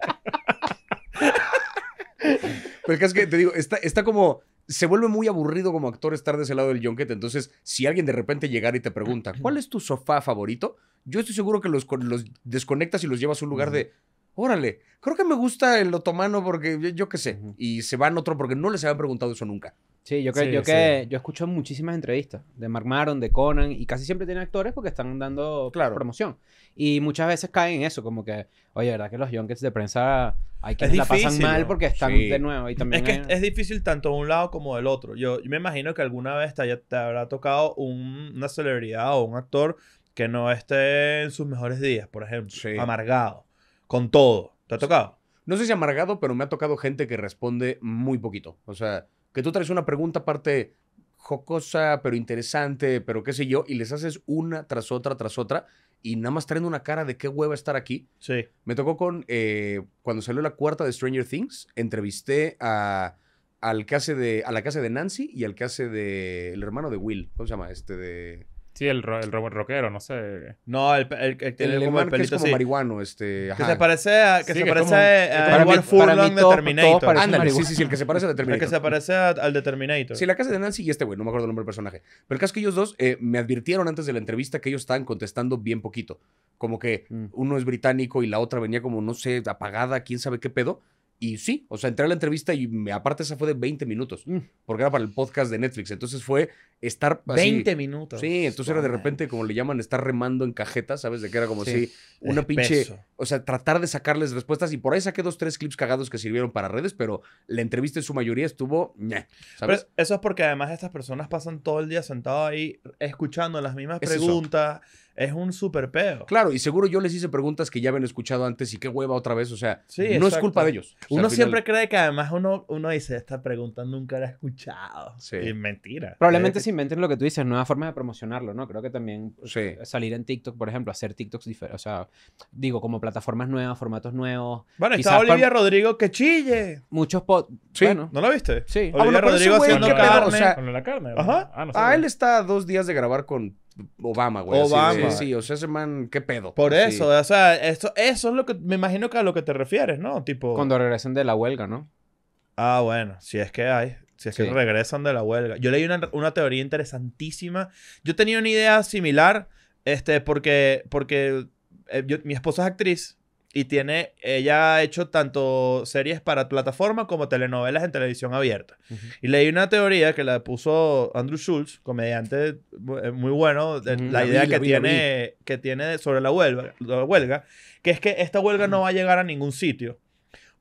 Pero es que, te digo, está, está como se vuelve muy aburrido como actor estar de ese lado del Junket. Entonces, si alguien de repente llegara y te pregunta, ¿cuál es tu sofá favorito? Yo estoy seguro que los, los desconectas y los llevas a un lugar de, órale, creo que me gusta el otomano porque yo, qué sé. Y se van otro porque no les habían preguntado eso nunca. Sí, yo que, yo que yo escucho muchísimas entrevistas de Mark Maron, de Conan, y casi siempre tienen actores porque están dando claro. promoción. Y muchas veces caen en eso, como que, oye, ¿verdad que los Junkets de prensa hay quienes la pasan mal porque están de nuevo? Y también es que es difícil tanto de un lado como del otro. Yo, yo me imagino que alguna vez te, te habrá tocado una celebridad o un actor que no esté en sus mejores días, por ejemplo, sí. amargado, con todo. ¿Te ha tocado? No sé si amargado, pero me ha tocado gente que responde muy poquito. O sea, que tú traes una pregunta aparte jocosa, pero interesante, pero qué sé yo, y les haces una tras otra, tras otra, y nada más traendo una cara de qué hueva estar aquí. Sí. Me tocó con, eh, cuando salió la cuarta de Stranger Things, entrevisté a, al que de, a la casa de Nancy y al que hace de, el hermano de Will, ¿cómo se llama? Este de... Sí, el, ro el robot rockero, no sé. No, el, el, el, el, el que es como marihuano, este. Que se parece a. Que sí, se que parece a. Edward Furlong de Terminator. sí, sí, sí, el que se parece al *laughs* Terminator. El que se parece al Sí, la casa de Nancy y este güey, no me acuerdo el nombre del personaje. Pero el caso es que ellos dos eh, me advirtieron antes de la entrevista que ellos estaban contestando bien poquito. Como que mm. uno es británico y la otra venía como, no sé, apagada, quién sabe qué pedo. Y sí, o sea, entré a la entrevista y aparte esa fue de 20 minutos, mm. porque era para el podcast de Netflix. Entonces fue estar... 20 minutos. Sí, entonces era de repente, como le llaman, estar remando en cajeta ¿sabes? De que era como si una pinche... O sea, tratar de sacarles respuestas y por ahí saqué dos, tres clips cagados que sirvieron para redes, pero la entrevista en su mayoría estuvo... ¿sabes? eso es porque además estas personas pasan todo el día sentado ahí escuchando las mismas preguntas es un super peo. Claro, y seguro yo les hice preguntas que ya habían escuchado antes y qué hueva otra vez, o sea, no es culpa de ellos. uno siempre cree que además uno, uno dice, esta pregunta nunca la ha escuchado. Sí. mentira. Probablemente eh, se inventen lo que tú dices, nuevas formas de promocionarlo, ¿no? Creo que también pues, eh, salir en TikTok, por ejemplo, hacer TikToks diferentes, o sea, digo, como plataformas nuevas, formatos nuevos. Bueno, está Olivia Rodrigo que chille. Muchos pod... Sí. ¿No la viste? Sí. Olivia ah, Rodrigo haciendo carne. con la carne. Ajá. Ah, ah él está dos días de grabar con Obama, güey. Obama. Sí, o sea, ese man, qué pedo. Por eso, o sea, eso, es lo que me imagino que a lo que te refieres, ¿no? Tipo. Cuando regresan de la huelga, ¿no? Ah, bueno, si es que hay. Si es que regresan de la huelga. Yo leí una, teoría interesantísima. Yo tenía una idea similar, este, porque, porque eh, mi esposa es actriz y tiene, ella ha hecho tanto series para plataforma como telenovelas en televisión abierta. Y leí una teoría que la puso Andrew Schultz, comediante eh, muy bueno, la, idea que, tiene, que tiene sobre la huelga, la huelga, que es que esta huelga no va a llegar a ningún sitio.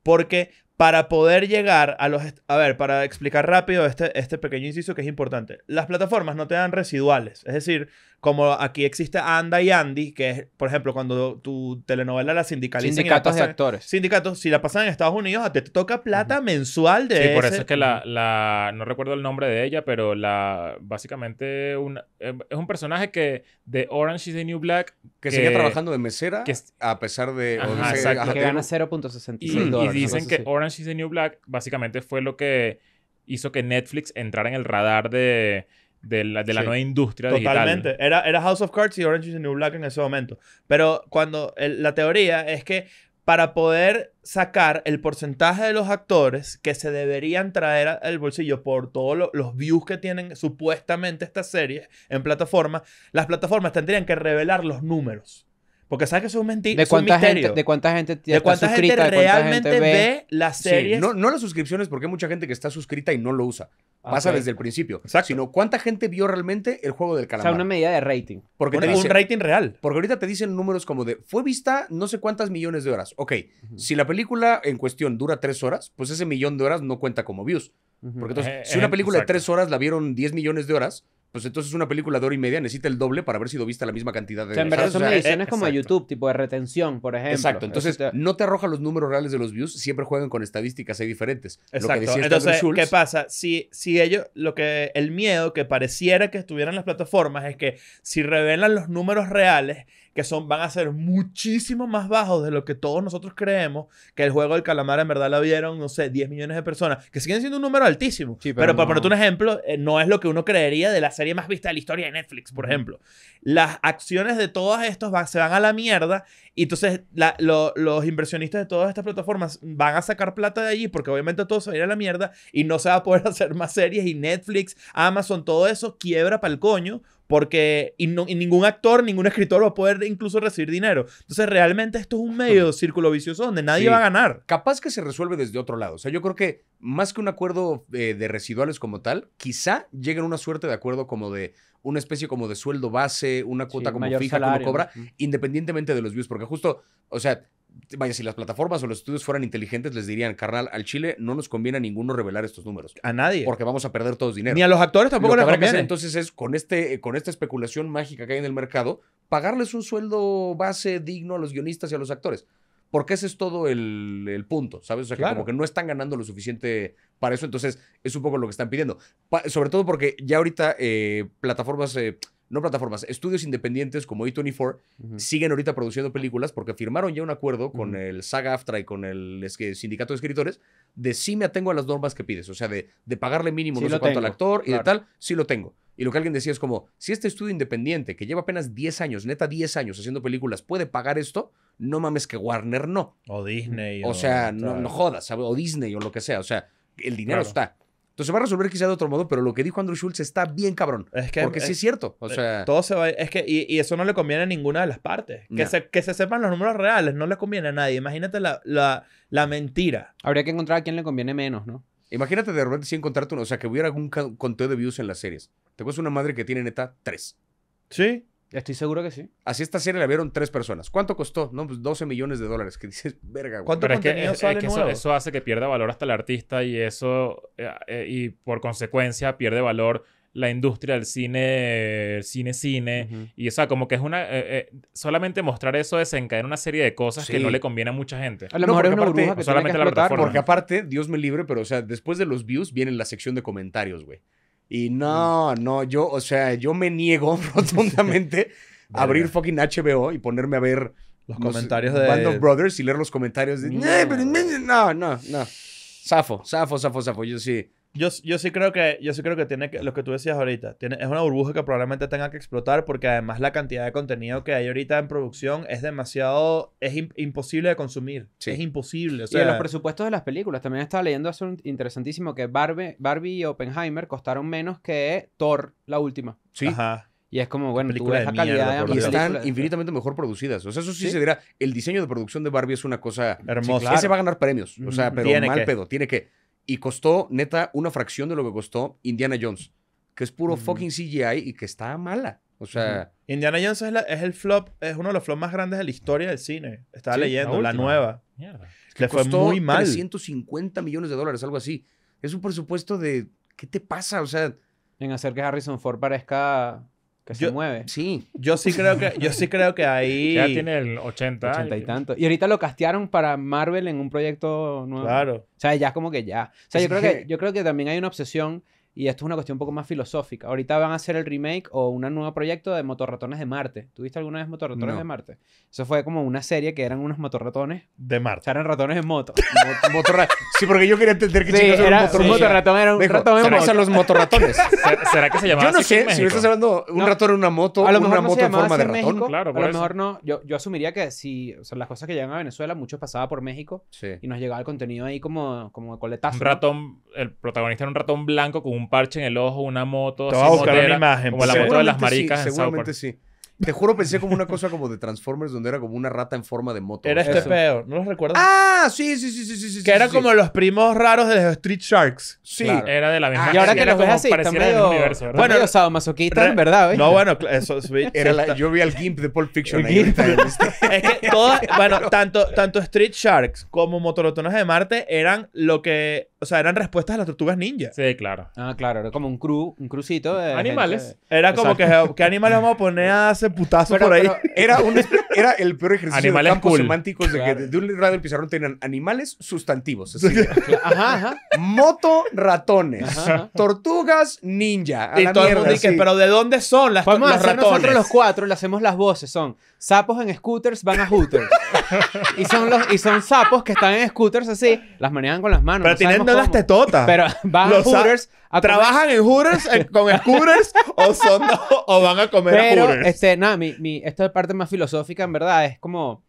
Porque para poder llegar a los... A ver, para explicar rápido este, este pequeño inciso que es importante. Las plataformas no te dan residuales. Es decir, como aquí existe Anda y Andy, que es, por ejemplo, cuando tu telenovela la sindicaliza. Sindicatos de actores. Sindicatos, si la pasan en Estados Unidos, a te toca plata mensual de Sí, por eso es que la, No recuerdo el nombre de ella, pero la. Básicamente una, em, es un personaje que. De Orange is the New Black. Que, sigue trabajando de mesera. a pesar de. Ajá, que gana 0.66 y, dicen que Orange is the New Black básicamente fue lo que hizo que Netflix entrara en el radar de de la, nueva industria Totalmente. digital. Era, era House of Cards y Orange is the New Black en ese momento. Pero cuando la teoría es que para poder sacar el porcentaje de los actores que se deberían traer al bolsillo por todos los views que tienen supuestamente estas series en plataforma, las plataformas tendrían que revelar los números. Porque sabes que es un, ¿De cuánta Gente, ¿De cuánta gente, ¿De cuánta gente de realmente gente ve? ve las series? No, las suscripciones, porque hay mucha gente que está suscrita y no lo usa. Ah, Pasa desde el principio. Exacto. Sino cuánta gente vio realmente el juego del calamar. O sea, una medida de rating. Porque un rating real. Porque ahorita te dicen números como de, fue vista no sé cuántas millones de horas. Ok, si la película en cuestión dura tres horas, pues ese millón de horas no cuenta como views. Porque entonces, eh, si una eh, película de tres horas la vieron 10 millones de horas, pues entonces una película de hora y media necesita el doble para haber sido vista la misma cantidad de... O en verdad son eh, como YouTube, tipo de retención, por ejemplo. Exacto, entonces no te arroja los números reales de los views, siempre juegan con estadísticas ahí diferentes. Exacto, entonces, ¿qué pasa? Si, si ellos, lo que, el miedo que pareciera que estuvieran las plataformas es que si revelan los números reales, que son, van a ser muchísimo más bajos de lo que todos nosotros creemos que el juego del calamar en verdad la vieron, no sé, 10 millones de personas, que siguen siendo un número altísimo. Sí, pero, para ponerte un ejemplo, eh, no es lo que uno creería de la serie más vista de la historia de Netflix, por ejemplo. Las acciones de todos estos se van a la mierda y entonces los inversionistas de todas estas plataformas van a sacar plata de allí porque obviamente todo se va a ir a la mierda y no se va a poder *laughs* hacer más series y Netflix, Amazon, todo eso quiebra para el coño porque y ningún actor, ningún escritor va a poder incluso recibir dinero. Entonces, realmente esto es un medio círculo vicioso donde nadie va a ganar. Capaz que se resuelve desde otro lado. O sea, yo creo que más que un acuerdo eh, de residuales como tal, quizá llegue a una suerte de acuerdo como de una especie como de sueldo base, una cuota como fija como cobra, independientemente de los views, porque justo, o sea, vaya, si las plataformas o los estudios fueran inteligentes, les dirían, carnal, al Chile no nos conviene a ninguno revelar estos números. A nadie. Porque vamos a perder todos dinero. Ni a los actores tampoco les conviene. entonces es con, este, eh, con esta especulación mágica que hay en el mercado, pagarles un sueldo base digno a los guionistas y a los actores. Porque ese es todo el, punto, ¿sabes? O sea, que como que no están ganando lo suficiente para eso, entonces es un poco lo que están pidiendo. sobre todo porque ya ahorita eh, plataformas... Eh, no plataformas, estudios independientes como E24 siguen ahorita produciendo películas porque firmaron ya un acuerdo con el Saga AFTRA y con el, sindicato de escritores de si me atengo a las normas que pides, o sea, de, de pagarle mínimo no sé cuánto al actor y de tal, sí lo tengo. Y lo que alguien decía es como, si este estudio independiente que lleva apenas 10 años, neta 10 años haciendo películas, puede pagar esto, no mames que Warner no. O Disney. O, sea, no, no, jodas, o Disney o lo que sea, o sea, el dinero está. Entonces va a resolver quizá de otro modo, pero lo que dijo Andrew Schultz está bien cabrón. Es que porque sí es cierto. O eh, sea, todo se va. Es que, y, eso no le conviene a ninguna de las partes. Que, se, que se sepan los números reales, no le conviene a nadie. Imagínate la, la, mentira. Habría que encontrar a quién le conviene menos, ¿no? Imagínate de repente si encontrarte uno, o sea, que hubiera algún conteo de views en las series. Te pones una madre que tiene neta tres. Sí. Estoy seguro que sí. Así esta serie la vieron tres personas. ¿Cuánto costó? No, pues 12 millones de dólares. Que dices, *laughs* verga, güey. ¿Cuánto Pero que, Eso, hace que pierda valor hasta el artista y eso, eh, eh, y por consecuencia pierde valor la industria del cine, cine, cine. Y, o sea, como que es una... Eh, solamente mostrar eso desencadena una serie de cosas que no le conviene a mucha gente. A lo mejor es una aparte, solamente Porque aparte, Dios me libre, pero, o sea, después de los views viene la sección de comentarios, güey. Y mm. no, no, yo, o sea, yo me niego *laughs* rotundamente *laughs* a abrir fucking HBO y ponerme a ver los comentarios de Band of Brothers y leer los comentarios de no, no, no, no. Safo, safo, safo, safo. Yo sí yo, yo sí creo que, yo sí creo que tiene que, lo que tú decías ahorita, tiene, es una burbuja que probablemente tenga que explotar porque además la cantidad de contenido que hay ahorita en producción es demasiado, es imposible de consumir. Es imposible. O sea, y los presupuestos de las películas, también estaba leyendo hace un interesantísimo que Barbie, Barbie y Oppenheimer costaron menos que Thor, la última. Sí. Y es como, bueno, tú ves la calidad de Y están infinitamente mejor producidas. O sea, eso sí, se dirá. El diseño de producción de Barbie es una cosa hermosa. Claro. Ese va a ganar premios. O sea, pero mal pedo. Tiene que. Y costó, neta, una fracción de lo que costó Indiana Jones, que es puro fucking CGI y que está mala. O sea. Indiana Jones es, la, el flop, es uno de los flops más grandes de la historia del cine. Estaba leyendo, la, nueva. Mierda. Le costó fue muy mal. 350 millones de dólares, algo así. Es un presupuesto de. ¿Qué te pasa? O sea. En hacer que Harrison Ford parezca que se mueve. Sí. Yo sí creo que, yo sí creo que ahí... *laughs* Ya tiene el 80. 80 y tanto. Y ahorita lo castearon para Marvel en un proyecto nuevo. Claro. O sea, ya es como que ya. O sea, yo creo pues que, yo creo que también hay una obsesión y esto es una cuestión un poco más filosófica. Ahorita van a hacer el remake o un nuevo proyecto de Motorratones de Marte. ¿Tuviste alguna vez Motorratones de Marte? Eso fue como una serie que eran unos motorratones. De Marte. O sea, eran ratones en moto. *laughs* Mot sí, porque yo quería entender que sí, era, un motorratón. Era un ratón en moto. los motorratones? *laughs* ¿Será, que se llamaba Yo no sé si estás hablando un ratón en una moto, a lo mejor una no moto en forma de ratón. México, a lo mejor no. Yo, yo, asumiría que si o sea, las cosas que llegan a Venezuela, mucho pasaba por México y nos llegaba el contenido ahí como, como coletazo. Un ratón, el protagonista era un ratón blanco con un un parche en el ojo, una moto. Te así voy a buscar una imagen. Como la pues. moto de las maricas. en seguramente sí. Te juro, pensé como una cosa como de Transformers, donde era como una rata en forma de moto. Era este peor, ¿no los recuerdas? Ah, sí, sí, sí, sí, sí. Que era como los primos raros de los Street Sharks. Sí. Era de la misma. Ah, y ahora que los ves así, pareciera medio, del universo, ¿verdad? Bueno, los en verdad, ¿eh? No, bueno, eso era Yo vi al Gimp de Pulp Fiction. Ahí, *laughs* es que bueno, tanto, tanto Street Sharks como Motorotones de Marte eran lo que, o sea, eran respuestas a las tortugas ninja. Sí, claro. Ah, claro, era como un crew, un crucito de animales. Era como que, ¿qué animales vamos a poner a hacer *laughs* putazo por ahí. era, era el peor ejercicio animales de campos semánticos de que de un lado del pizarrón tenían animales sustantivos. Así, *laughs* ajá, ajá. Moto, ratones. tortugas, ninja. y todo el mundo dice, pero ¿de dónde son las, los ratones? Nosotros los cuatro le hacemos las voces. Son sapos en scooters van a hooters. *laughs* *laughs* y, son los, y son sapos que están en scooters así, las manejan con las manos. Pero no tienen las tetotas. Pero van a Hooters. ¿Trabajan en Hooters con scooters o, son, o, van a comer Hooters? Este, nada, esta parte más filosófica, en verdad. Es como,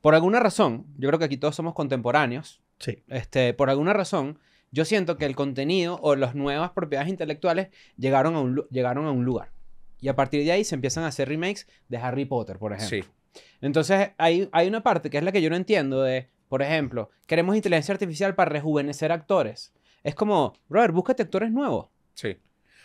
por alguna razón, yo creo que aquí todos somos contemporáneos. Sí. Este, por alguna razón, yo siento que el contenido o las nuevas propiedades intelectuales llegaron a un, llegaron a un lugar. Y a partir de ahí se empiezan a hacer remakes de Harry Potter, por ejemplo. Sí. Entonces, hay, hay una parte que es la que yo no entiendo de, por ejemplo, queremos inteligencia artificial para rejuvenecer actores. Es como, brother, búscate actores nuevos. Sí.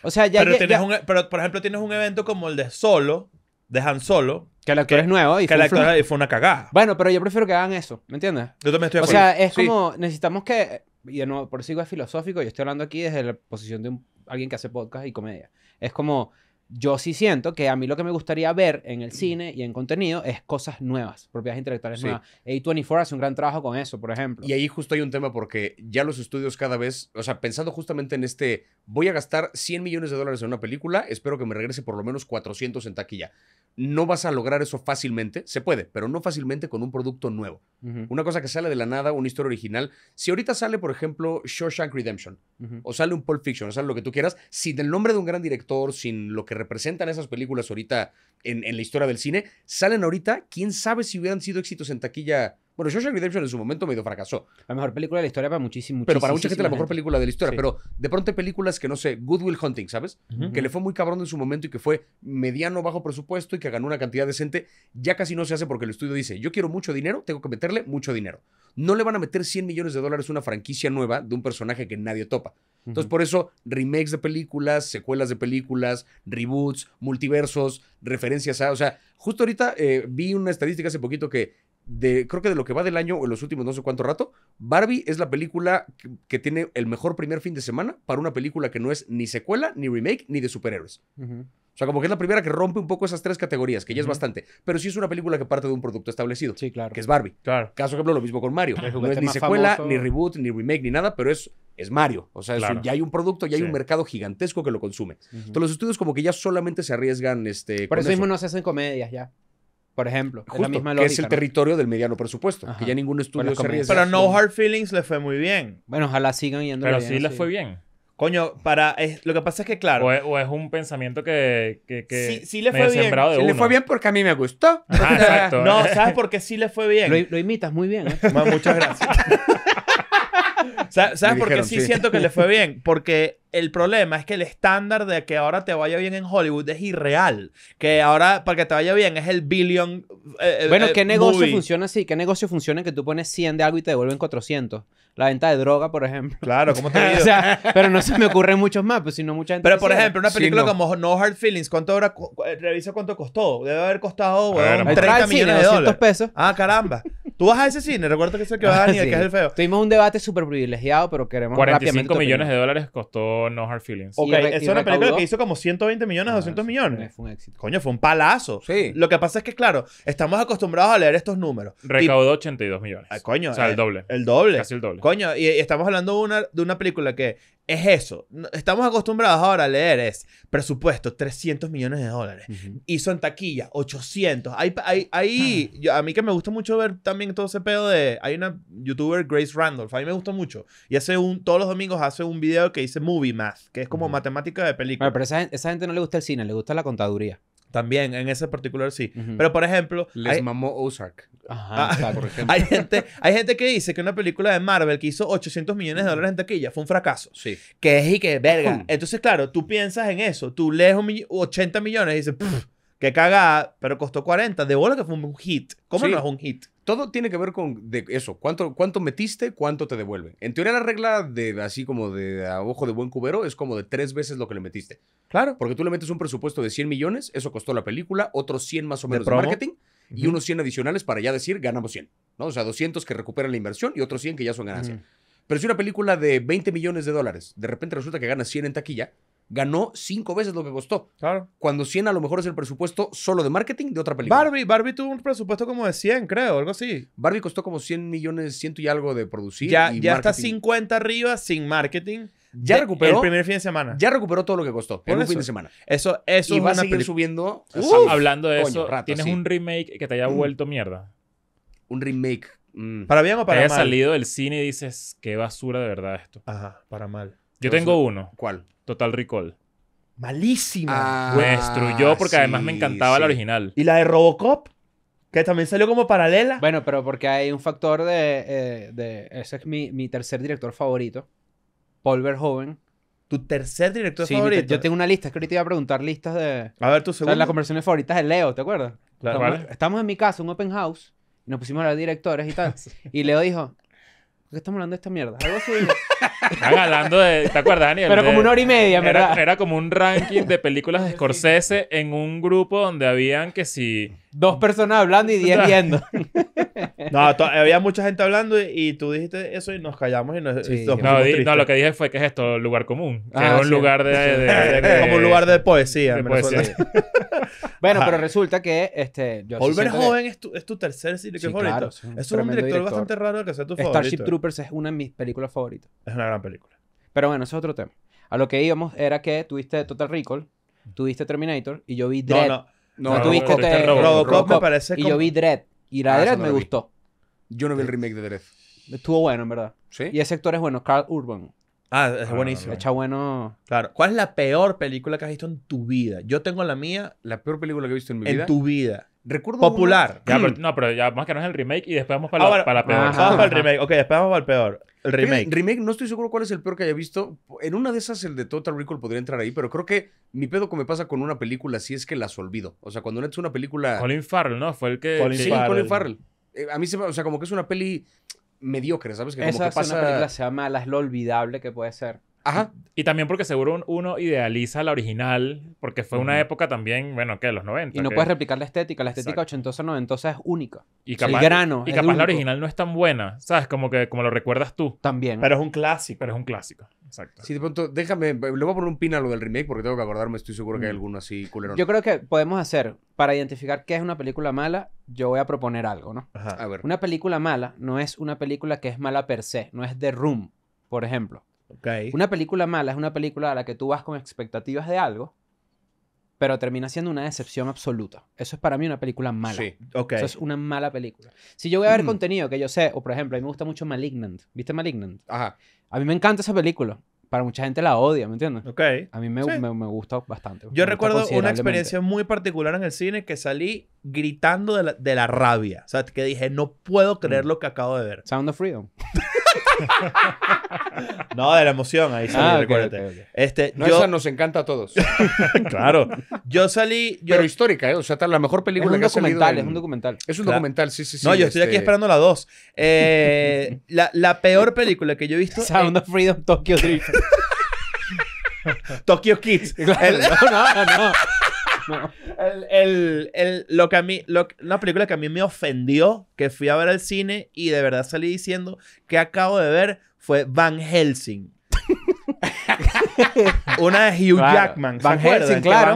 O sea, ya... Pero, por ejemplo, tienes un evento como el de Solo, de Han Solo. Que el actor es nuevo y, fue, una cagada. Bueno, pero yo prefiero que hagan eso, ¿me entiendes? Yo también estoy O sea, es como, necesitamos que... Y de por si es filosófico, yo estoy hablando aquí desde la posición de alguien que hace podcast y comedia. Es como yo sí siento que a mí lo que me gustaría ver en el mm. cine y en contenido es cosas nuevas, propiedades intelectuales nuevas. A24 hace un gran trabajo con eso, por ejemplo. Y ahí justo hay un tema porque ya los estudios cada vez, o sea, pensando justamente en este, voy a gastar 100 millones de dólares en una película, espero que me regrese por lo menos 400 en taquilla no vas a lograr eso fácilmente. Se puede, pero no fácilmente con un producto nuevo. Una cosa que sale de la nada, una historia original. Si ahorita sale, por ejemplo, Shawshank Redemption, o sale un Pulp Fiction, o sale lo que tú quieras, sin el nombre de un gran director, sin lo que representan esas películas ahorita en, en la historia del cine, salen ahorita, quién sabe si hubieran sido éxitos en taquilla bueno, Social Redemption en su momento medio fracasó. La mejor película de la historia para muchísimo. Pero para mucha gente la mejor película de la historia. Pero de pronto hay películas que no sé, Goodwill Hunting, ¿sabes? Que le fue muy cabrón en su momento y que fue mediano, bajo presupuesto y que ganó una cantidad decente. Ya casi no se hace porque el estudio dice: Yo quiero mucho dinero, tengo que meterle mucho dinero. No le van a meter 100 millones de dólares a una franquicia nueva de un personaje que nadie topa. Entonces, por eso, remakes de películas, secuelas de películas, reboots, multiversos, referencias a. O sea, justo ahorita eh, vi una estadística hace poquito que creo que de lo que va del año o en los últimos no sé cuánto rato, Barbie es la película que, tiene el mejor primer fin de semana para una película que no es ni secuela, ni remake, ni de superhéroes. O sea, como que es la primera que rompe un poco esas tres categorías, que ya es bastante. Pero sí es una película que parte de un producto establecido. Que es Barbie. Claro. Caso ejemplo, lo mismo con Mario. No es ni secuela, ni reboot, ni remake, ni nada, pero es es Mario. O sea, ya hay un producto, ya hay un mercado gigantesco que lo consume. Entonces los estudios como que ya solamente se arriesgan este. Por eso, mismo no se hacen comedias ya. Por ejemplo, es la misma Que es el territorio del mediano presupuesto, que ya ningún estudio se ríe. Pero No Hard Feelings le fue muy bien. Bueno, ojalá sigan yendo Pero sí le fue bien. Coño, para. lo que pasa es que, claro. O es, un pensamiento que. que, que sí, sí le fue bien. sí le fue bien porque a mí me gustó. exacto. *laughs* no, ¿sabes por qué sí le fue bien? Lo, imitas muy bien. ¿eh? muchas gracias. *laughs* *laughs* ¿Sabes, porque por qué sí, siento que le fue *laughs* bien? Porque el problema es que el estándar de que ahora te vaya bien en Hollywood es irreal. Que ahora, para que te vaya bien, es el billion. Eh, eh, bueno, ¿qué eh, negocio funciona así? ¿Qué negocio funciona en que tú pones 100 de algo y te devuelven 400? La venta de droga, por ejemplo. Claro, ¿cómo te digo? *laughs* pero no se me ocurren muchos más, pues, sino mucha gente. Pero, por ejemplo, una película como No Hard Feelings, ¿cuánto ahora? revisa cuánto costó. Debe haber costado, weón, 30 millones de dólares. pesos. Ah, caramba. Tú vas a ese cine, recuerda que es el que va a ah, Daniel, que es el feo. Tuvimos un debate súper privilegiado, pero queremos 45 millones de dólares costó No Hard Feelings. Ok, es una película que hizo como 120 millones, 200 ah, millones. Fue un éxito. Coño, fue un palazo. Sí. Lo que pasa es que, claro, estamos acostumbrados a leer estos números. Recaudó 82 millones. coño. O sea, el eh, doble. El doble. Casi el doble. Coño, y, y estamos hablando una, de una película que es eso. Estamos acostumbrados ahora a leer es presupuesto 300 millones de dólares. Hizo en taquilla 800. Hay, hay, a mí que me gusta mucho ver también todo ese pedo de... Hay una youtuber, Grace Randolph, a mí me gusta mucho. Y hace un, todos los domingos hace un video que dice Movie Math, que es como matemática de película. Bueno, pero esa gente no le gusta el cine, le gusta la contaduría. También, en ese particular sí. Pero por ejemplo. Les hay... mamó Ozark. Ajá, ah, por *laughs* ejemplo. Hay gente, hay gente que dice que una película de Marvel que hizo 800 millones de dólares en taquilla fue un fracaso. Sí. Que es y que, verga. Entonces, claro, tú piensas en eso. Tú lees 80 millones y dices. Que caga, pero costó 40. De bola que fue un hit. ¿Cómo no es un hit? Todo tiene que ver con de eso. ¿Cuánto, ¿Cuánto metiste? ¿Cuánto te devuelve? En teoría, la regla de así como de a ojo de buen cubero es como de tres veces lo que le metiste. Claro. Porque tú le metes un presupuesto de 100 millones, eso costó la película, otros 100 más o menos de, marketing y unos 100 adicionales para ya decir ganamos 100. ¿no? O sea, 200 que recuperan la inversión y otros 100 que ya son ganancias. Pero si una película de 20 millones de dólares de repente resulta que gana 100 en taquilla, ganó cinco veces lo que costó. Claro. Cuando 100 a lo mejor es el presupuesto solo de marketing de otra película. Barbie, Barbie tuvo un presupuesto como de 100, creo, algo así. Barbie costó como 100 millones, ciento y algo de producir. Ya, está 50 arriba sin marketing. Ya recuperó. El primer fin de semana. Ya recuperó todo lo que costó. Por un fin de semana. Eso, eso. Y a seguir subiendo. hablando de eso, ¿tienes un remake que te haya mm. vuelto mierda? Un remake. Mm. ¿Para bien o para mal? Haya salido del cine y dices, qué basura de verdad esto. Ajá, para mal. Yo tengo uno. ¿Cuál? Total Recall. Malísima. Ah, me destruyó porque además me encantaba la original. ¿Y la de Robocop? Que también salió como paralela. Bueno, pero porque hay un factor de. Eh, ese es mi, tercer director favorito, Paul Verhoeven. ¿Tu tercer director favorito? yo tengo una lista, es que ahorita iba a preguntar listas de. A ver, tú segundo. las conversiones favoritas de Leo, ¿te acuerdas? Claro. Estamos, en mi casa, un open house, y nos pusimos a hablar directores y tal. *laughs* y Leo dijo: ¿Por qué estamos hablando de esta mierda? Algo así. *laughs* Están hablando de. ¿Te acuerdas, Daniel? Pero como una hora y media, era, Era como un ranking de películas de Scorsese en un grupo donde habían que si Dos personas hablando y *laughs* diez viendo. *laughs* no, había mucha gente hablando y, tú dijiste eso y nos callamos y nos, no, lo que dije fue que es esto, lugar común. Que ah, es un lugar de, *laughs* Como un lugar de poesía. bueno, pero resulta que este. Volver joven es tu, es tu, tercer cine favorito. es un, director, bastante raro que sea tu favorito. Starship Troopers es una de mis películas favoritas. Es una gran película. Pero bueno, eso es otro tema. A lo que íbamos era que tuviste Total Recall, tuviste Terminator y yo vi Dread. No, no, tú viste Robocop, parece Y yo vi Dread. Y la ah, Dread me gustó. Yo no vi el eh, remake de Dread. Estuvo bueno, en verdad. ¿Sí? Y ese actor es bueno, Carl Urban. Ah, es ah, buenísimo. Echa bueno. Claro. ¿Cuál es la peor película que has visto en tu vida? Yo tengo la mía. La peor película que he visto en mi vida. En tu vida. Recuerdo Popular. *clears throat* no, pero ya más que no es el remake y después vamos para, la, para peor. vamos para el remake. Ok, después vamos para el peor. El remake. remake, no estoy seguro cuál es el peor que haya visto. En una de esas, el de Total Recall podría entrar ahí, pero creo que mi pedo que me pasa con una película si es que las olvido. O sea, cuando no es una película. Colin Farrell, ¿no? Fue el que. sí, Colin Farrell. Eh, a mí se me. O sea, como que es una peli mediocre, ¿sabes? Que como Esa que pasa... una película se llama La es lo olvidable que puede ser. Ajá. Y también porque seguro uno idealiza la original, porque fue una época también, bueno, que los 90. Y no puedes replicar la estética, la estética ochentosa, noventosa es única. Y capaz, grano. Y capaz la original no es tan buena, ¿sabes? Como que como lo recuerdas tú. También. Pero es un clásico. Pero es un clásico. Exacto. Sí, de pronto, déjame, le voy a poner un pin a lo del remake porque tengo que acordarme, estoy seguro que hay mm. alguno así culero. Yo creo que podemos hacer, para identificar qué es una película mala, yo voy a proponer algo, ¿no? A ver. Una película mala no es una película que es mala per se, no es The Room, por ejemplo. Una película mala es una película a la que tú vas con expectativas de algo, pero termina siendo una decepción absoluta. Eso es para mí una película mala. Sí, ok. Eso es una mala película. Si yo voy a ver mm. contenido que yo sé, o por ejemplo, a mí me gusta mucho Malignant. ¿Viste Malignant? Ajá. A mí me encanta esa película. Para mucha gente la odia, ¿me entiendes? Ok. A mí me, me, gusta bastante. Yo recuerdo una experiencia muy particular en el cine que salí gritando de la, de la rabia. O sea, que dije, no puedo creer mm. lo que acabo de ver. Sound of Freedom. *laughs* *laughs* no, de la emoción, ahí salí, ah, recuérdate. Este, no, esa nos encanta a todos. *laughs* claro. Yo salí. Yo... Pero histórica, ¿eh? O sea, está la mejor película es que ha Es un documental, es un documental. sí, sí, sí. No, yo estoy aquí este. esperando la 2. Eh, *laughs* la, la, peor película que yo he visto. Sound of Freedom Tokyo Drift. Tokyo Kids. No, no, no el, lo que a mí, una película que a mí me ofendió, que fui a ver al cine y de verdad salí diciendo que acabo de ver fue Van Helsing. *laughs* una de Hugh Jackman. Van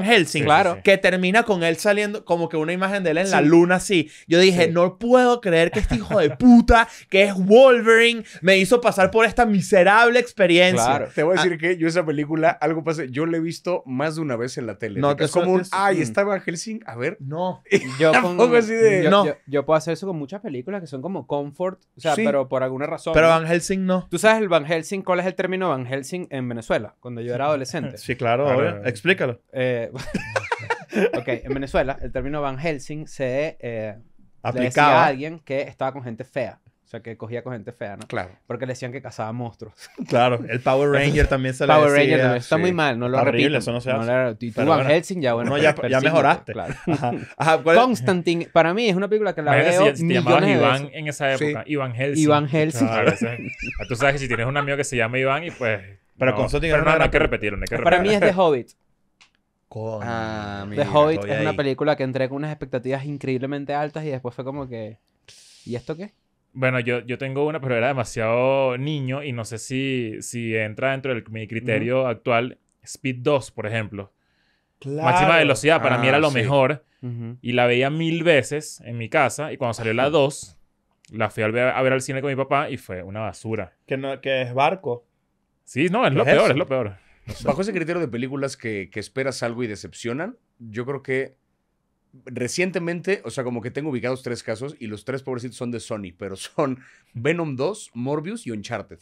Helsing, claro. Que termina con él saliendo como que una imagen de él en la luna así. Yo dije, no puedo creer que este hijo de puta, que es Wolverine, me hizo pasar por esta miserable experiencia. Te voy a ah. decir que yo esa película, algo pasa, yo la he visto más de una vez en la tele. No, es como un, ay, mm. está Van Helsing, a ver. No. *laughs* *laughs* Yo, puedo hacer eso con muchas películas que son como comfort, o sea, pero por alguna razón. Pero Van Helsing no. ¿Tú sabes el Van Helsing? ¿Cuál es el término Van Helsing? en Venezuela, cuando yo era adolescente. Sí, claro, ahora, explícalo. Eh, *laughs* ok, en Venezuela, el término Van Helsing se eh, aplicaba le decía a alguien que estaba con gente fea. O sea, que cogía con gente fea, ¿no? Claro. Porque le decían que cazaba monstruos. *laughs* Claro. El Power Ranger también se le Power Ranger también. Está muy mal, no lo Horrible, eso no se hace. No Van Helsing, ya bueno. ya, mejoraste. *laughs* Constantine, para mí es una película que la veo si, si millones Iván en esa época. Iván Helsing. Iván Helsing. tú sabes que si tienes un amigo que se llama Iván y pues pero no, con no, que repetirlo, Para mí es The Hobbit. Ah, The Hobbit es una película que entré con unas expectativas increíblemente altas y después fue como que... ¿Y esto qué? Bueno, yo, yo tengo una, pero era demasiado niño y no sé si, si entra dentro de mi criterio actual. Speed 2, por ejemplo. Claro. Máxima velocidad para mí era ah, lo mejor. Y la veía mil veces en mi casa. Y cuando salió la 2, la fui a ver, a ver, al cine con mi papá y fue una basura. Que, que es barco. Sí, no, es lo peor, es lo peor. Bajo ese criterio de películas que, esperas algo y decepcionan, yo creo que recientemente, o sea, como que tengo ubicados tres casos y los tres pobrecitos son de Sony, pero son Venom 2, Morbius y Uncharted.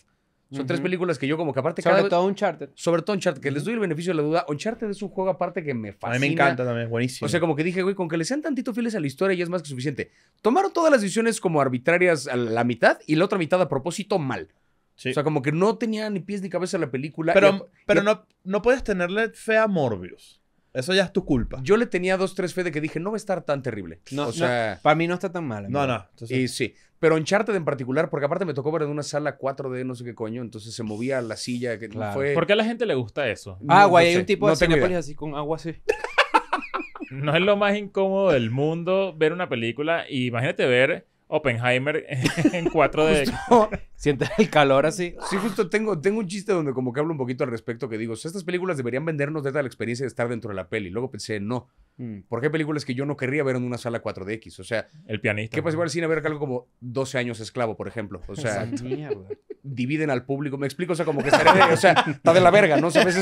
Son tres películas que yo como que aparte sobre todo Uncharted. Sobre todo Uncharted, que les doy el beneficio de la duda. Uncharted es un juego aparte que me fascina. A mí me encanta también, buenísimo. O sea, como que dije, güey, con que le sean tantito fieles a la historia ya es más que suficiente. Tomaron todas las decisiones como arbitrarias a la mitad y la otra mitad a propósito mal. O sea, como que no tenía ni pies ni cabeza la película. Pero, pero no, no puedes tenerle fe a Morbius. Eso ya es tu culpa. Yo le tenía dos, tres fe de que dije, no va a estar tan terrible. No, o sea, para mí no está tan mala. No, no. Y sí. Pero Uncharted en particular, porque aparte me tocó ver en una sala 4D, no sé qué coño, entonces se movía la silla. Que fue... ¿Por qué a la gente le gusta eso? Agua, ah, hay un tipo de así con agua así. *laughs* no es lo más incómodo del mundo ver una película. Y imagínate ver Oppenheimer *laughs* en 4D. *laughs* siente el calor así. Sí, justo tengo, tengo un chiste donde como que hablo un poquito al respecto que digo, estas películas deberían vendernos de la experiencia de estar dentro de la peli. Luego pensé, no. Mm. Porque hay películas que yo no querría ver en una sala 4DX. O sea, El pianista. ¿Qué pasa igual sin haber algo como 12 años esclavo, por ejemplo? O sea, *laughs* dividen al público. Me explico, o sea, como que o sea, está de la verga, ¿no? ¿Sabes?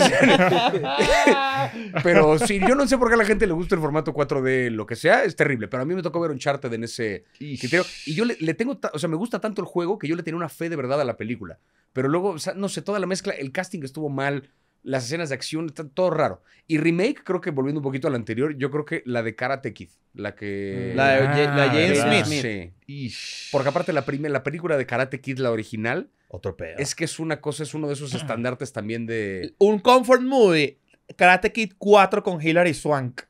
pero sí, yo no sé por qué a la gente le gusta el formato 4D, lo que sea, es terrible. Pero a mí me tocó ver un charter en ese criterio. Y yo le, tengo, o sea, me gusta tanto el juego que yo le tenía una fe de verdad a la película. Pero luego, o sea, no sé, toda la mezcla, el casting estuvo mal, las escenas de acción, todo raro. Y remake, creo que volviendo un poquito a la anterior, yo creo que la de Karate Kid, la que... Mm. La, de ah, James Smith. Sí. Porque aparte la, primera, la película de Karate Kid, la original... Otro Es que es una cosa, es uno de esos *clears throat* estandartes también de... Un comfort movie, Karate Kid 4 con Hilary Swank.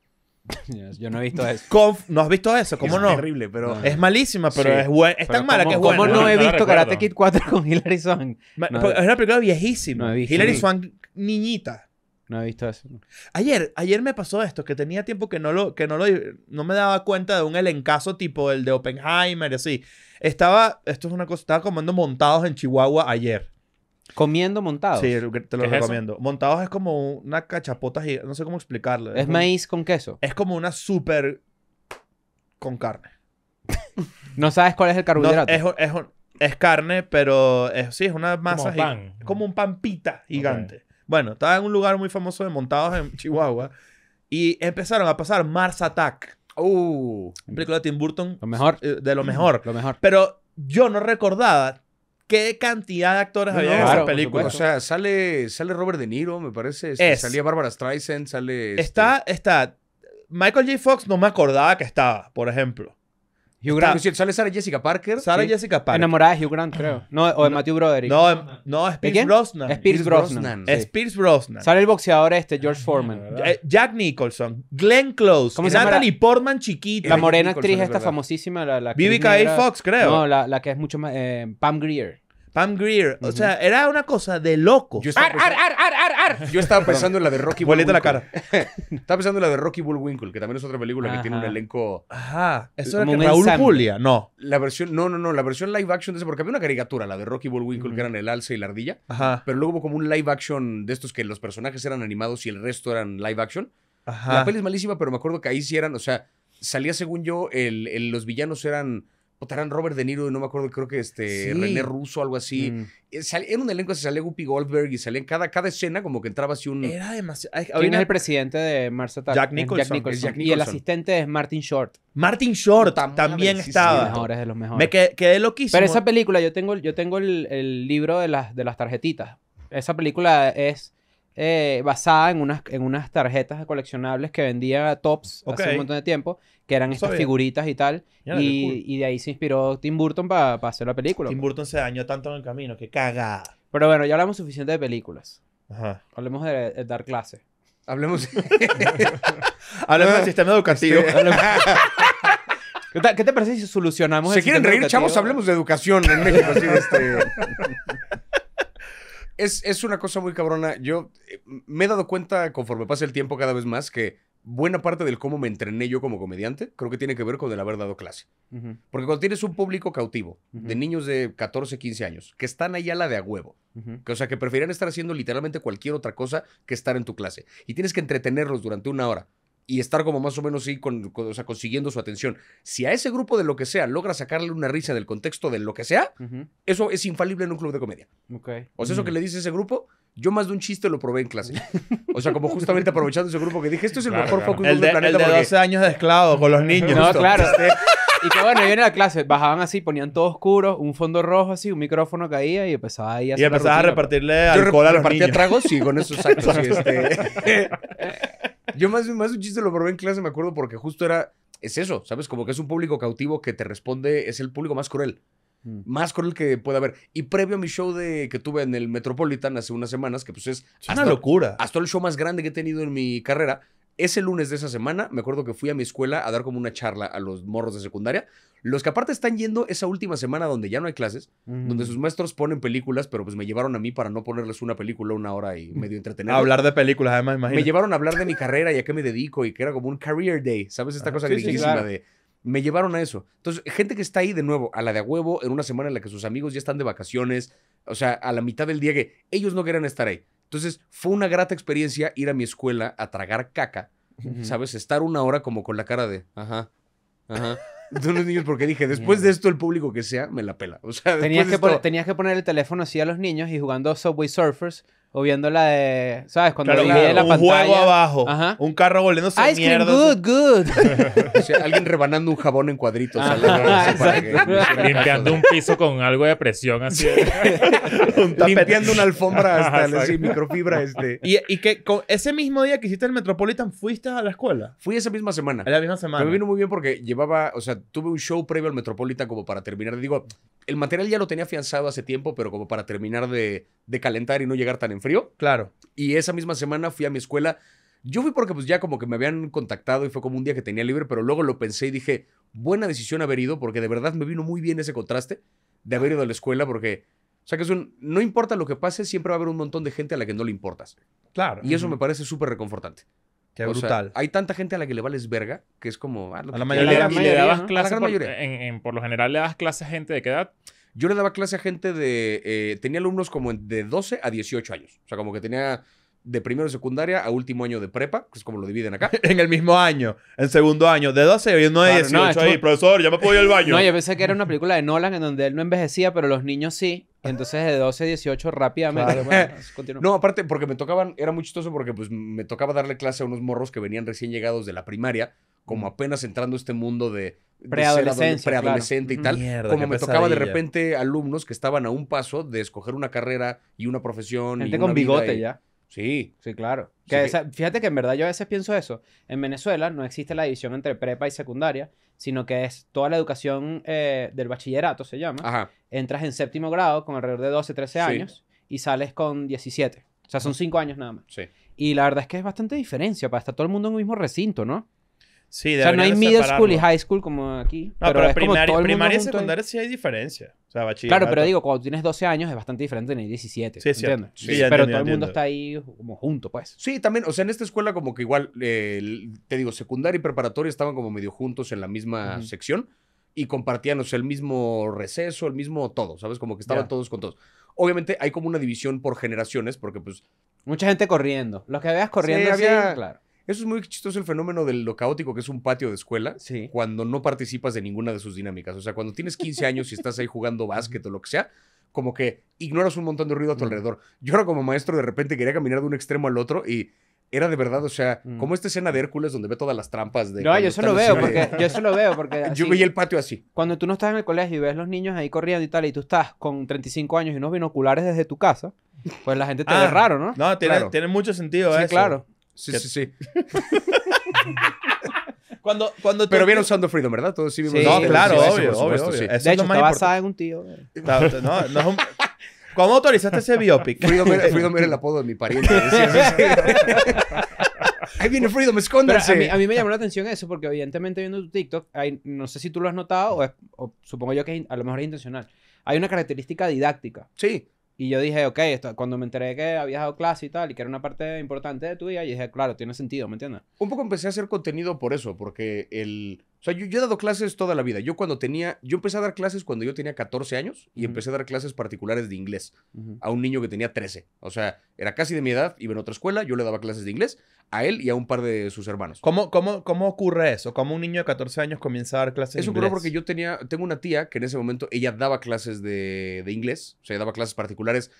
Yo no he visto eso. no has visto eso, ¿cómo es no? Es terrible, pero. Es malísima, pero es, tan mala que es buena. ¿Cómo no, he visto Karate Kid 4 con Hilary Swank? es una película viejísima. Hilary Swank, niñita. No he visto eso. Ayer, ayer me pasó esto, que tenía tiempo que no lo, que no lo, no me daba cuenta de un elencazo tipo el de Oppenheimer y así. Estaba, esto es una cosa, estaba comiendo montados en Chihuahua ayer. Comiendo montados. Sí, te lo recomiendo. Montados es como una cachapota gigante. No sé cómo explicarlo. ¿Es, maíz con queso? Es como una súper con carne. ¿No sabes cuál es el carbohidrato? es, carne, pero sí, es una masa... Como pan. Como un pampita gigante. Bueno, estaba en un lugar muy famoso de montados en Chihuahua y empezaron a pasar Mars Attack. Uh, película de Tim Burton. Lo mejor. Eh, de lo mm, mejor. Lo mejor. Pero yo no recordaba qué cantidad de actores había en esa película. O sea, sale, sale Robert De Niro, me parece. Este, es. Salía Barbara Streisand, sale. Este está, está. Michael J. Fox no me acordaba que estaba, por ejemplo. Hugh Grant. sale Sarah Jessica Parker. Sarah Jessica Parker. Enamorada de Hugh Grant, creo. Ah. No, o de Matthew Broderick. No, em, no, es Brosnan. Es Pierce Brosnan. Brosnan. Sale el boxeador este, George ah, Foreman. Eh, Jack Nicholson. Glenn Close. ¿Cómo Natalie Portman chiquita. La morena actriz esta famosísima. La, Vivica A. Fox, creo. No, la, la que es mucho más... Eh, Pam Greer. Pam Greer. O sea, era una cosa de loco. Yo estaba, ar, pensando... ar, ar, Yo estaba pensando en la de Rocky Boleta la cara. *laughs* estaba pensando en la de Rocky Bullwinkle, que también es otra película que tiene un elenco. Ajá. Eso era que Raúl Julia, no. La versión, no, no, no. La versión live action de ese, porque había una caricatura, la de Rocky Bullwinkle, que eran el alce y la ardilla. Ajá. Pero luego hubo como un live action de estos que los personajes eran animados y el resto eran live action. Ajá. La peli es malísima, pero me acuerdo que ahí sí eran, o sea, salía según yo, los villanos eran votarán Robert De Niro, y no me acuerdo, creo que este, René Russo, algo así. Mm. En eh, Era un elenco, se sale Guppy Goldberg y sale en cada, cada escena como que entraba así un... Era demasiado... es el presidente de Mars eh, Jack Nicholson. Y el asistente es Martin Short. Martin Short también estaba. los mejores de los mejores. Me quedé, loquísimo. Pero esa película, yo tengo, yo tengo el, libro de las, de las tarjetitas. Esa película es eh, basada en unas, en unas tarjetas coleccionables que vendía Tops hace un montón de tiempo, que eran estas figuritas y tal. y, y, de ahí se inspiró Tim Burton para hacer la película. Tim pues. Burton se dañó tanto en el camino, que caga. Pero bueno, ya hablamos suficiente de películas. Hablemos de, dar clase Hablemos. *laughs* hablemos del sistema educativo. Este, ¿Qué, te, parece si solucionamos ¿Se quieren reír, chavos? Hablemos de educación en México. así, este... Es, una cosa muy cabrona. Yo eh, me he dado cuenta conforme pasa el tiempo cada vez más que buena parte del cómo me entrené yo como comediante creo que tiene que ver con el haber dado clase. Porque cuando tienes un público cautivo de niños de 14, 15 años que están ahí a la de a huevo, que, o sea, que prefieren estar haciendo literalmente cualquier otra cosa que estar en tu clase y tienes que entretenerlos durante una hora y estar como más o menos sí, con, o sea, consiguiendo su atención. Si a ese grupo de lo que sea logra sacarle una risa del contexto de lo que sea, eso es infalible en un club de comedia. O sea, eso mm. que le dice ese grupo, yo más de un chiste lo probé en clase. *laughs* O sea, como justamente aprovechando ese grupo que dije, esto es el mejor foco de, del planeta. 12 años de esclavo con los niños. No, claro. *laughs* y que bueno, yo en la clase, bajaban así, ponían todo oscuro, un fondo rojo así, un micrófono caía y empezaba ahí a Y empezaba a pues. repartirle alcohol a los repartía tragos y con esos actos *laughs* este... Yo más, más un chiste lo probé en clase, me acuerdo, porque justo era. Es eso, ¿sabes? Como que es un público cautivo que te responde, es el público más cruel. Mm. Más cruel que pueda haber. Y previo a mi show de, que tuve en el Metropolitan hace unas semanas, que pues es. una locura. Hasta el show más grande que he tenido en mi carrera ese lunes de esa semana, me acuerdo que fui a mi escuela a dar como una charla a los morros de secundaria. Los que aparte están yendo esa última semana donde ya no hay clases, donde sus mm. maestros ponen películas, pero pues me llevaron a mí para no ponerles una película una hora y medio entretenida. hablar de películas, además, imagínate. Me llevaron a hablar de mi carrera y a qué me dedico y que era como un career day, ¿sabes? Esta cosa sí, de me llevaron a eso. Entonces, gente que está ahí de nuevo, a la de huevo, en una semana en la que sus amigos ya están de vacaciones, o sea, a la mitad del día que ellos no quieren estar ahí. Entonces, fue una grata experiencia ir a mi escuela a tragar caca, ¿sabes? Estar una hora como con la cara de, ajá, ajá. de *laughs* unos niños porque dije, después de esto el público que sea, me la pela. O sea, tenías, que poner, tenías que poner el teléfono así a los niños y jugando Subway Surfers o viendo la de. ¿Sabes? Cuando la un juego abajo. Ajá. Un carro volviéndose Ice mierda. Cream good, good. o *laughs* sea, alguien rebanando un jabón en cuadritos. Ah, limpiando un piso con algo de presión así. *laughs* un limpiando una alfombra hasta así, microfibra. Este. Y, y que con ese mismo día que hiciste el Metropolitan, ¿fuiste a la escuela? Fui esa misma semana. la misma semana. Me vino muy bien porque llevaba. O sea, tuve un show previo al Metropolitan como para terminar. Digo, el material ya lo tenía afianzado hace tiempo, pero como para terminar de, de calentar y no llegar tan frío. Claro. Y esa misma semana fui a mi escuela. Yo fui porque pues ya como que me habían contactado y fue como un día que tenía libre, pero luego lo pensé y dije, buena decisión haber ido porque de verdad me vino muy bien ese contraste de haber ido a la escuela porque, o sea, que es un, no importa lo que pase, siempre va a haber un montón de gente a la que no le importas. Claro. Y eso me parece súper reconfortante. Qué brutal. hay tanta gente a la que le vales verga que es como. Ah, a la mayoría. le, dabas clases. Por, por lo general le das clases a gente de qué edad. Yo le daba clase a gente de. Eh, tenía alumnos como de 12 a 18 años. O sea, como que tenía de primero de secundaria a último año de prepa, que es como lo dividen acá. *laughs* en el mismo año, en segundo año, de 12 y de 18 no, ahí, profesor, ya me puedo ir al baño. No, yo pensé que era una película de Nolan en donde él no envejecía, pero los niños sí. Entonces de 12 a 18 rápidamente. *laughs* no, aparte, porque me tocaban, era muy chistoso porque pues me tocaba darle clase a unos morros que venían recién llegados de la primaria como apenas entrando a este mundo de, preadolescente y tal. como me tocaba de repente alumnos que estaban a un paso de escoger una carrera y una profesión. Gente y con bigote ya. Sí. Sí, claro. Que fíjate que en verdad yo a veces pienso eso. En Venezuela no existe la división entre prepa y secundaria, sino que es toda la educación eh, del bachillerato, se llama. Entras en séptimo grado con alrededor de 12, 13 años y sales con 17. O sea, son 5 años nada más. Sí. Y la verdad es que es bastante diferencia para estar todo el mundo en un mismo recinto, ¿no? Sí, o sea, no hay middle school y high school como aquí. pero, es primaria, como todo y secundaria sí hay diferencia. O sea, Claro, pero digo, cuando tienes 12 años es bastante diferente el 17. Sí, sí, pero todo el mundo está ahí como junto, pues. Sí, también, o sea, en esta escuela como que igual, eh, te digo, secundaria y preparatoria estaban como medio juntos en la misma sección y compartían, o sea, el mismo receso, el mismo todo, ¿sabes? Como que estaban todos con todos. Obviamente hay como una división por generaciones, porque pues... Mucha gente corriendo. Los que veas corriendo, sí, claro. Eso es muy chistoso el fenómeno de lo caótico que es un patio de escuela cuando no participas de ninguna de sus dinámicas. O sea, cuando tienes 15 años y estás ahí jugando básquet o lo que sea, como que ignoras un montón de ruido a tu alrededor. Yo ahora como maestro de repente quería caminar de un extremo al otro y era de verdad, o sea, como esta escena de Hércules donde ve todas las trampas de... No, yo eso, veo porque, yo eso lo veo porque... *laughs* yo veía el patio así. Cuando tú no estás en el colegio y ves los niños ahí corriendo y tal, y tú estás con 35 años y unos binoculares desde tu casa, pues la gente te ve ah, raro, ¿no? No, tiene, mucho sentido sí, claro. Sí, sí, sí. *laughs* Cuando, cuando Pero vieron usando Freedom, ¿verdad? Todos sí vimos. Sí, no, claro, obvio, obvio, De hecho, estaba está basada en un tío. No, no, es un... *laughs* ¿Cómo autorizaste ese biopic? *laughs* Freedom era, el apodo de mi pariente. Ahí viene Freedom, escóndase. A mí, a mí, me llamó la atención eso porque evidentemente viendo tu TikTok, hay, no sé si tú lo has notado o, es, o supongo yo que a lo mejor es intencional. Hay una característica didáctica. Sí. Y yo dije, ok, cuando me enteré que había dado clase y tal, y que era una parte importante de tu vida, y dije, claro, tiene sentido, ¿me entiendes? Un poco empecé a hacer contenido por eso, porque el o sea, yo, he dado clases toda la vida. Yo cuando tenía, yo empecé a dar clases cuando yo tenía 14 años y empecé a dar clases particulares de inglés a un niño que tenía 13. O sea, era casi de mi edad, iba en otra escuela, yo le daba clases de inglés a él y a un par de sus hermanos. ¿Cómo, cómo, cómo ocurre eso? ¿Cómo un niño de 14 años comienza a dar clases de inglés? Eso ocurrió porque yo tenía, tengo una tía que en ese momento ella daba clases de, de inglés, o sea, daba clases particulares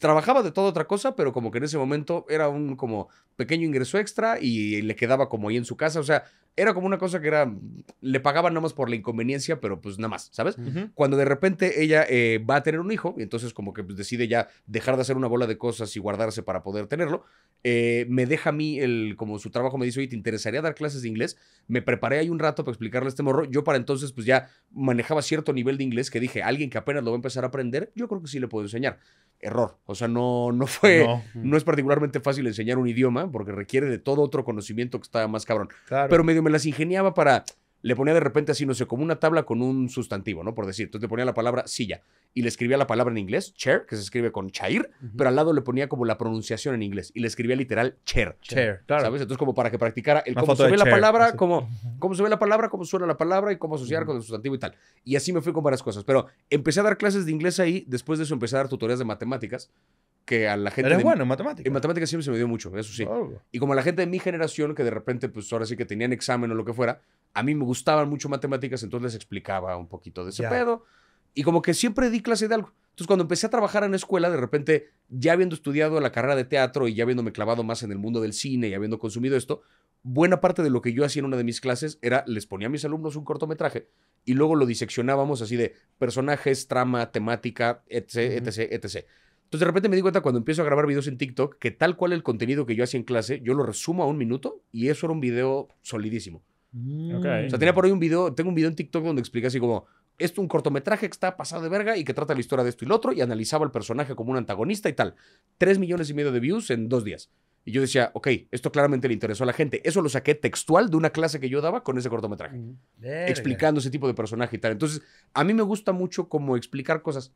trabajaba de toda otra cosa, pero como que en ese momento era un como pequeño ingreso extra y le quedaba como ahí en su casa. O sea, era como una cosa que era, le pagaban nada más por la inconveniencia, pero pues nada más, ¿sabes? Cuando de repente ella eh, va a tener un hijo, y entonces como que pues, decide ya dejar de hacer una bola de cosas y guardarse para poder tenerlo, eh, me deja a mí, el, como su trabajo me dice, oye, ¿te interesaría dar clases de inglés? Me preparé ahí un rato para explicarle este morro, yo para entonces pues ya manejaba cierto nivel de inglés que dije, alguien que apenas lo va a empezar a aprender, yo creo que sí le puedo enseñar error. O sea, no, no fue, no. es particularmente fácil enseñar un idioma porque requiere de todo otro conocimiento que está más cabrón. Claro. Pero medio las ingeniaba para. Le ponía de repente así, no sé, como una tabla con un sustantivo, ¿no? Por decir. Entonces le ponía la palabra silla y le escribía la palabra en inglés, chair, que se escribe con chair, pero al lado le ponía como la pronunciación en inglés y le escribía literal chair. Chair, ¿Sabes? Entonces, como para que practicara el cómo se ve la palabra, cómo, cómo se ve la palabra, cómo suena la palabra y cómo asociar con el sustantivo y tal. Y así me fui con varias cosas. Pero empecé a dar clases de inglés ahí. Después de eso, empecé a dar tutorías de matemáticas que a la gente. bueno en matemáticas. matemáticas siempre se me dio mucho, eso sí. Y como a la gente de mi generación, que de repente, pues ahora sí que tenían examen o lo que fuera, a mí me gustaban mucho matemáticas, entonces les explicaba un poquito de ese pedo. Y como que siempre di clase de algo. Entonces, cuando empecé a trabajar en la escuela, de repente, ya habiendo estudiado la carrera de teatro y ya habiéndome clavado más en el mundo del cine y habiendo consumido esto, buena parte de lo que yo hacía en una de mis clases era les ponía a mis alumnos un cortometraje y luego lo diseccionábamos así de personajes, trama, temática, etc, etc, etc. Entonces de repente me di cuenta cuando empiezo a grabar videos en TikTok que tal cual el contenido que yo hacía en clase, yo lo resumo a un minuto y eso era un video solidísimo. Mm. O sea, tenía por ahí un video, tengo un video en TikTok donde explica así como, es un cortometraje que está pasado de verga y que trata la historia de esto y el otro y analizaba al personaje como un antagonista y tal. Tres millones y medio de views en dos días. Y yo decía, ok, esto claramente le interesó a la gente. Eso lo saqué textual de una clase que yo daba con ese cortometraje. Mm. Explicando ese tipo de personaje y tal. Entonces, a mí me gusta mucho como explicar cosas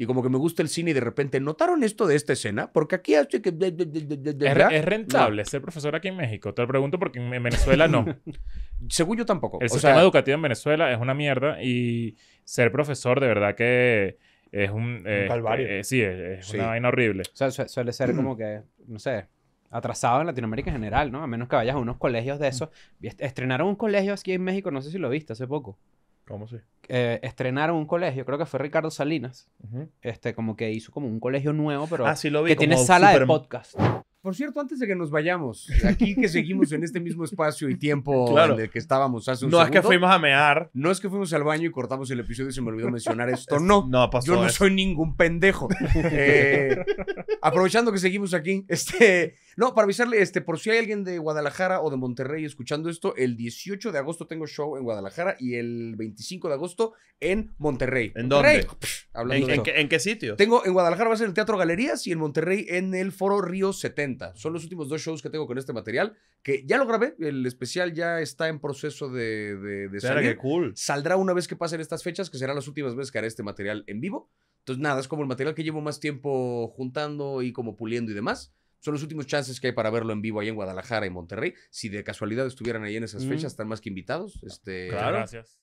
y como que me gusta el cine y de repente, ¿notaron esto de esta escena? Porque aquí hace que... ¿Es, rentable ser profesor aquí en México? Te lo pregunto porque en Venezuela no. *laughs* Según yo tampoco. El sistema educativo en Venezuela es una mierda y ser profesor de verdad que es un... Eh, calvario. Eh, sí, es, una vaina horrible. O sea, suele ser como que, no sé, atrasado en Latinoamérica en general, ¿no? A menos que vayas a unos colegios de esos. Mm. Estrenaron un colegio aquí en México, no sé si lo viste hace poco. ¿Cómo sí? Eh, estrenaron un colegio, creo que fue Ricardo Salinas, este, como que hizo como un colegio nuevo, pero ah, que tiene sala de podcast. Por cierto, antes de que nos vayamos, aquí que seguimos en este mismo espacio y tiempo en el que estábamos hace un No es que fuimos a mear. No es que fuimos al baño y cortamos el episodio y se me olvidó mencionar esto. No, *laughs* no yo no soy ningún pendejo. *laughs* Eh, aprovechando que seguimos aquí, este, no, para avisarle, este, por si hay alguien de Guadalajara o de Monterrey escuchando esto, el 18 de agosto tengo show en Guadalajara y el 25 de agosto en Monterrey. ¿En dónde? hablando ¿En, qué, sitio? Tengo en Guadalajara va a ser en el Teatro Galerías y en Monterrey en el Foro Río 70. Son los últimos dos shows que tengo con este material, que ya lo grabé, el especial ya está en proceso de, de, salir. cool. Saldrá una vez que pasen estas fechas, que serán las últimas veces que haré este material en vivo. Entonces, nada, es como el material que llevo más tiempo juntando y como puliendo y demás. Son los últimos chances que hay para verlo en vivo ahí en Guadalajara y Monterrey. Si de casualidad estuvieran ahí en esas mm. fechas, están más que invitados. Este, Gracias.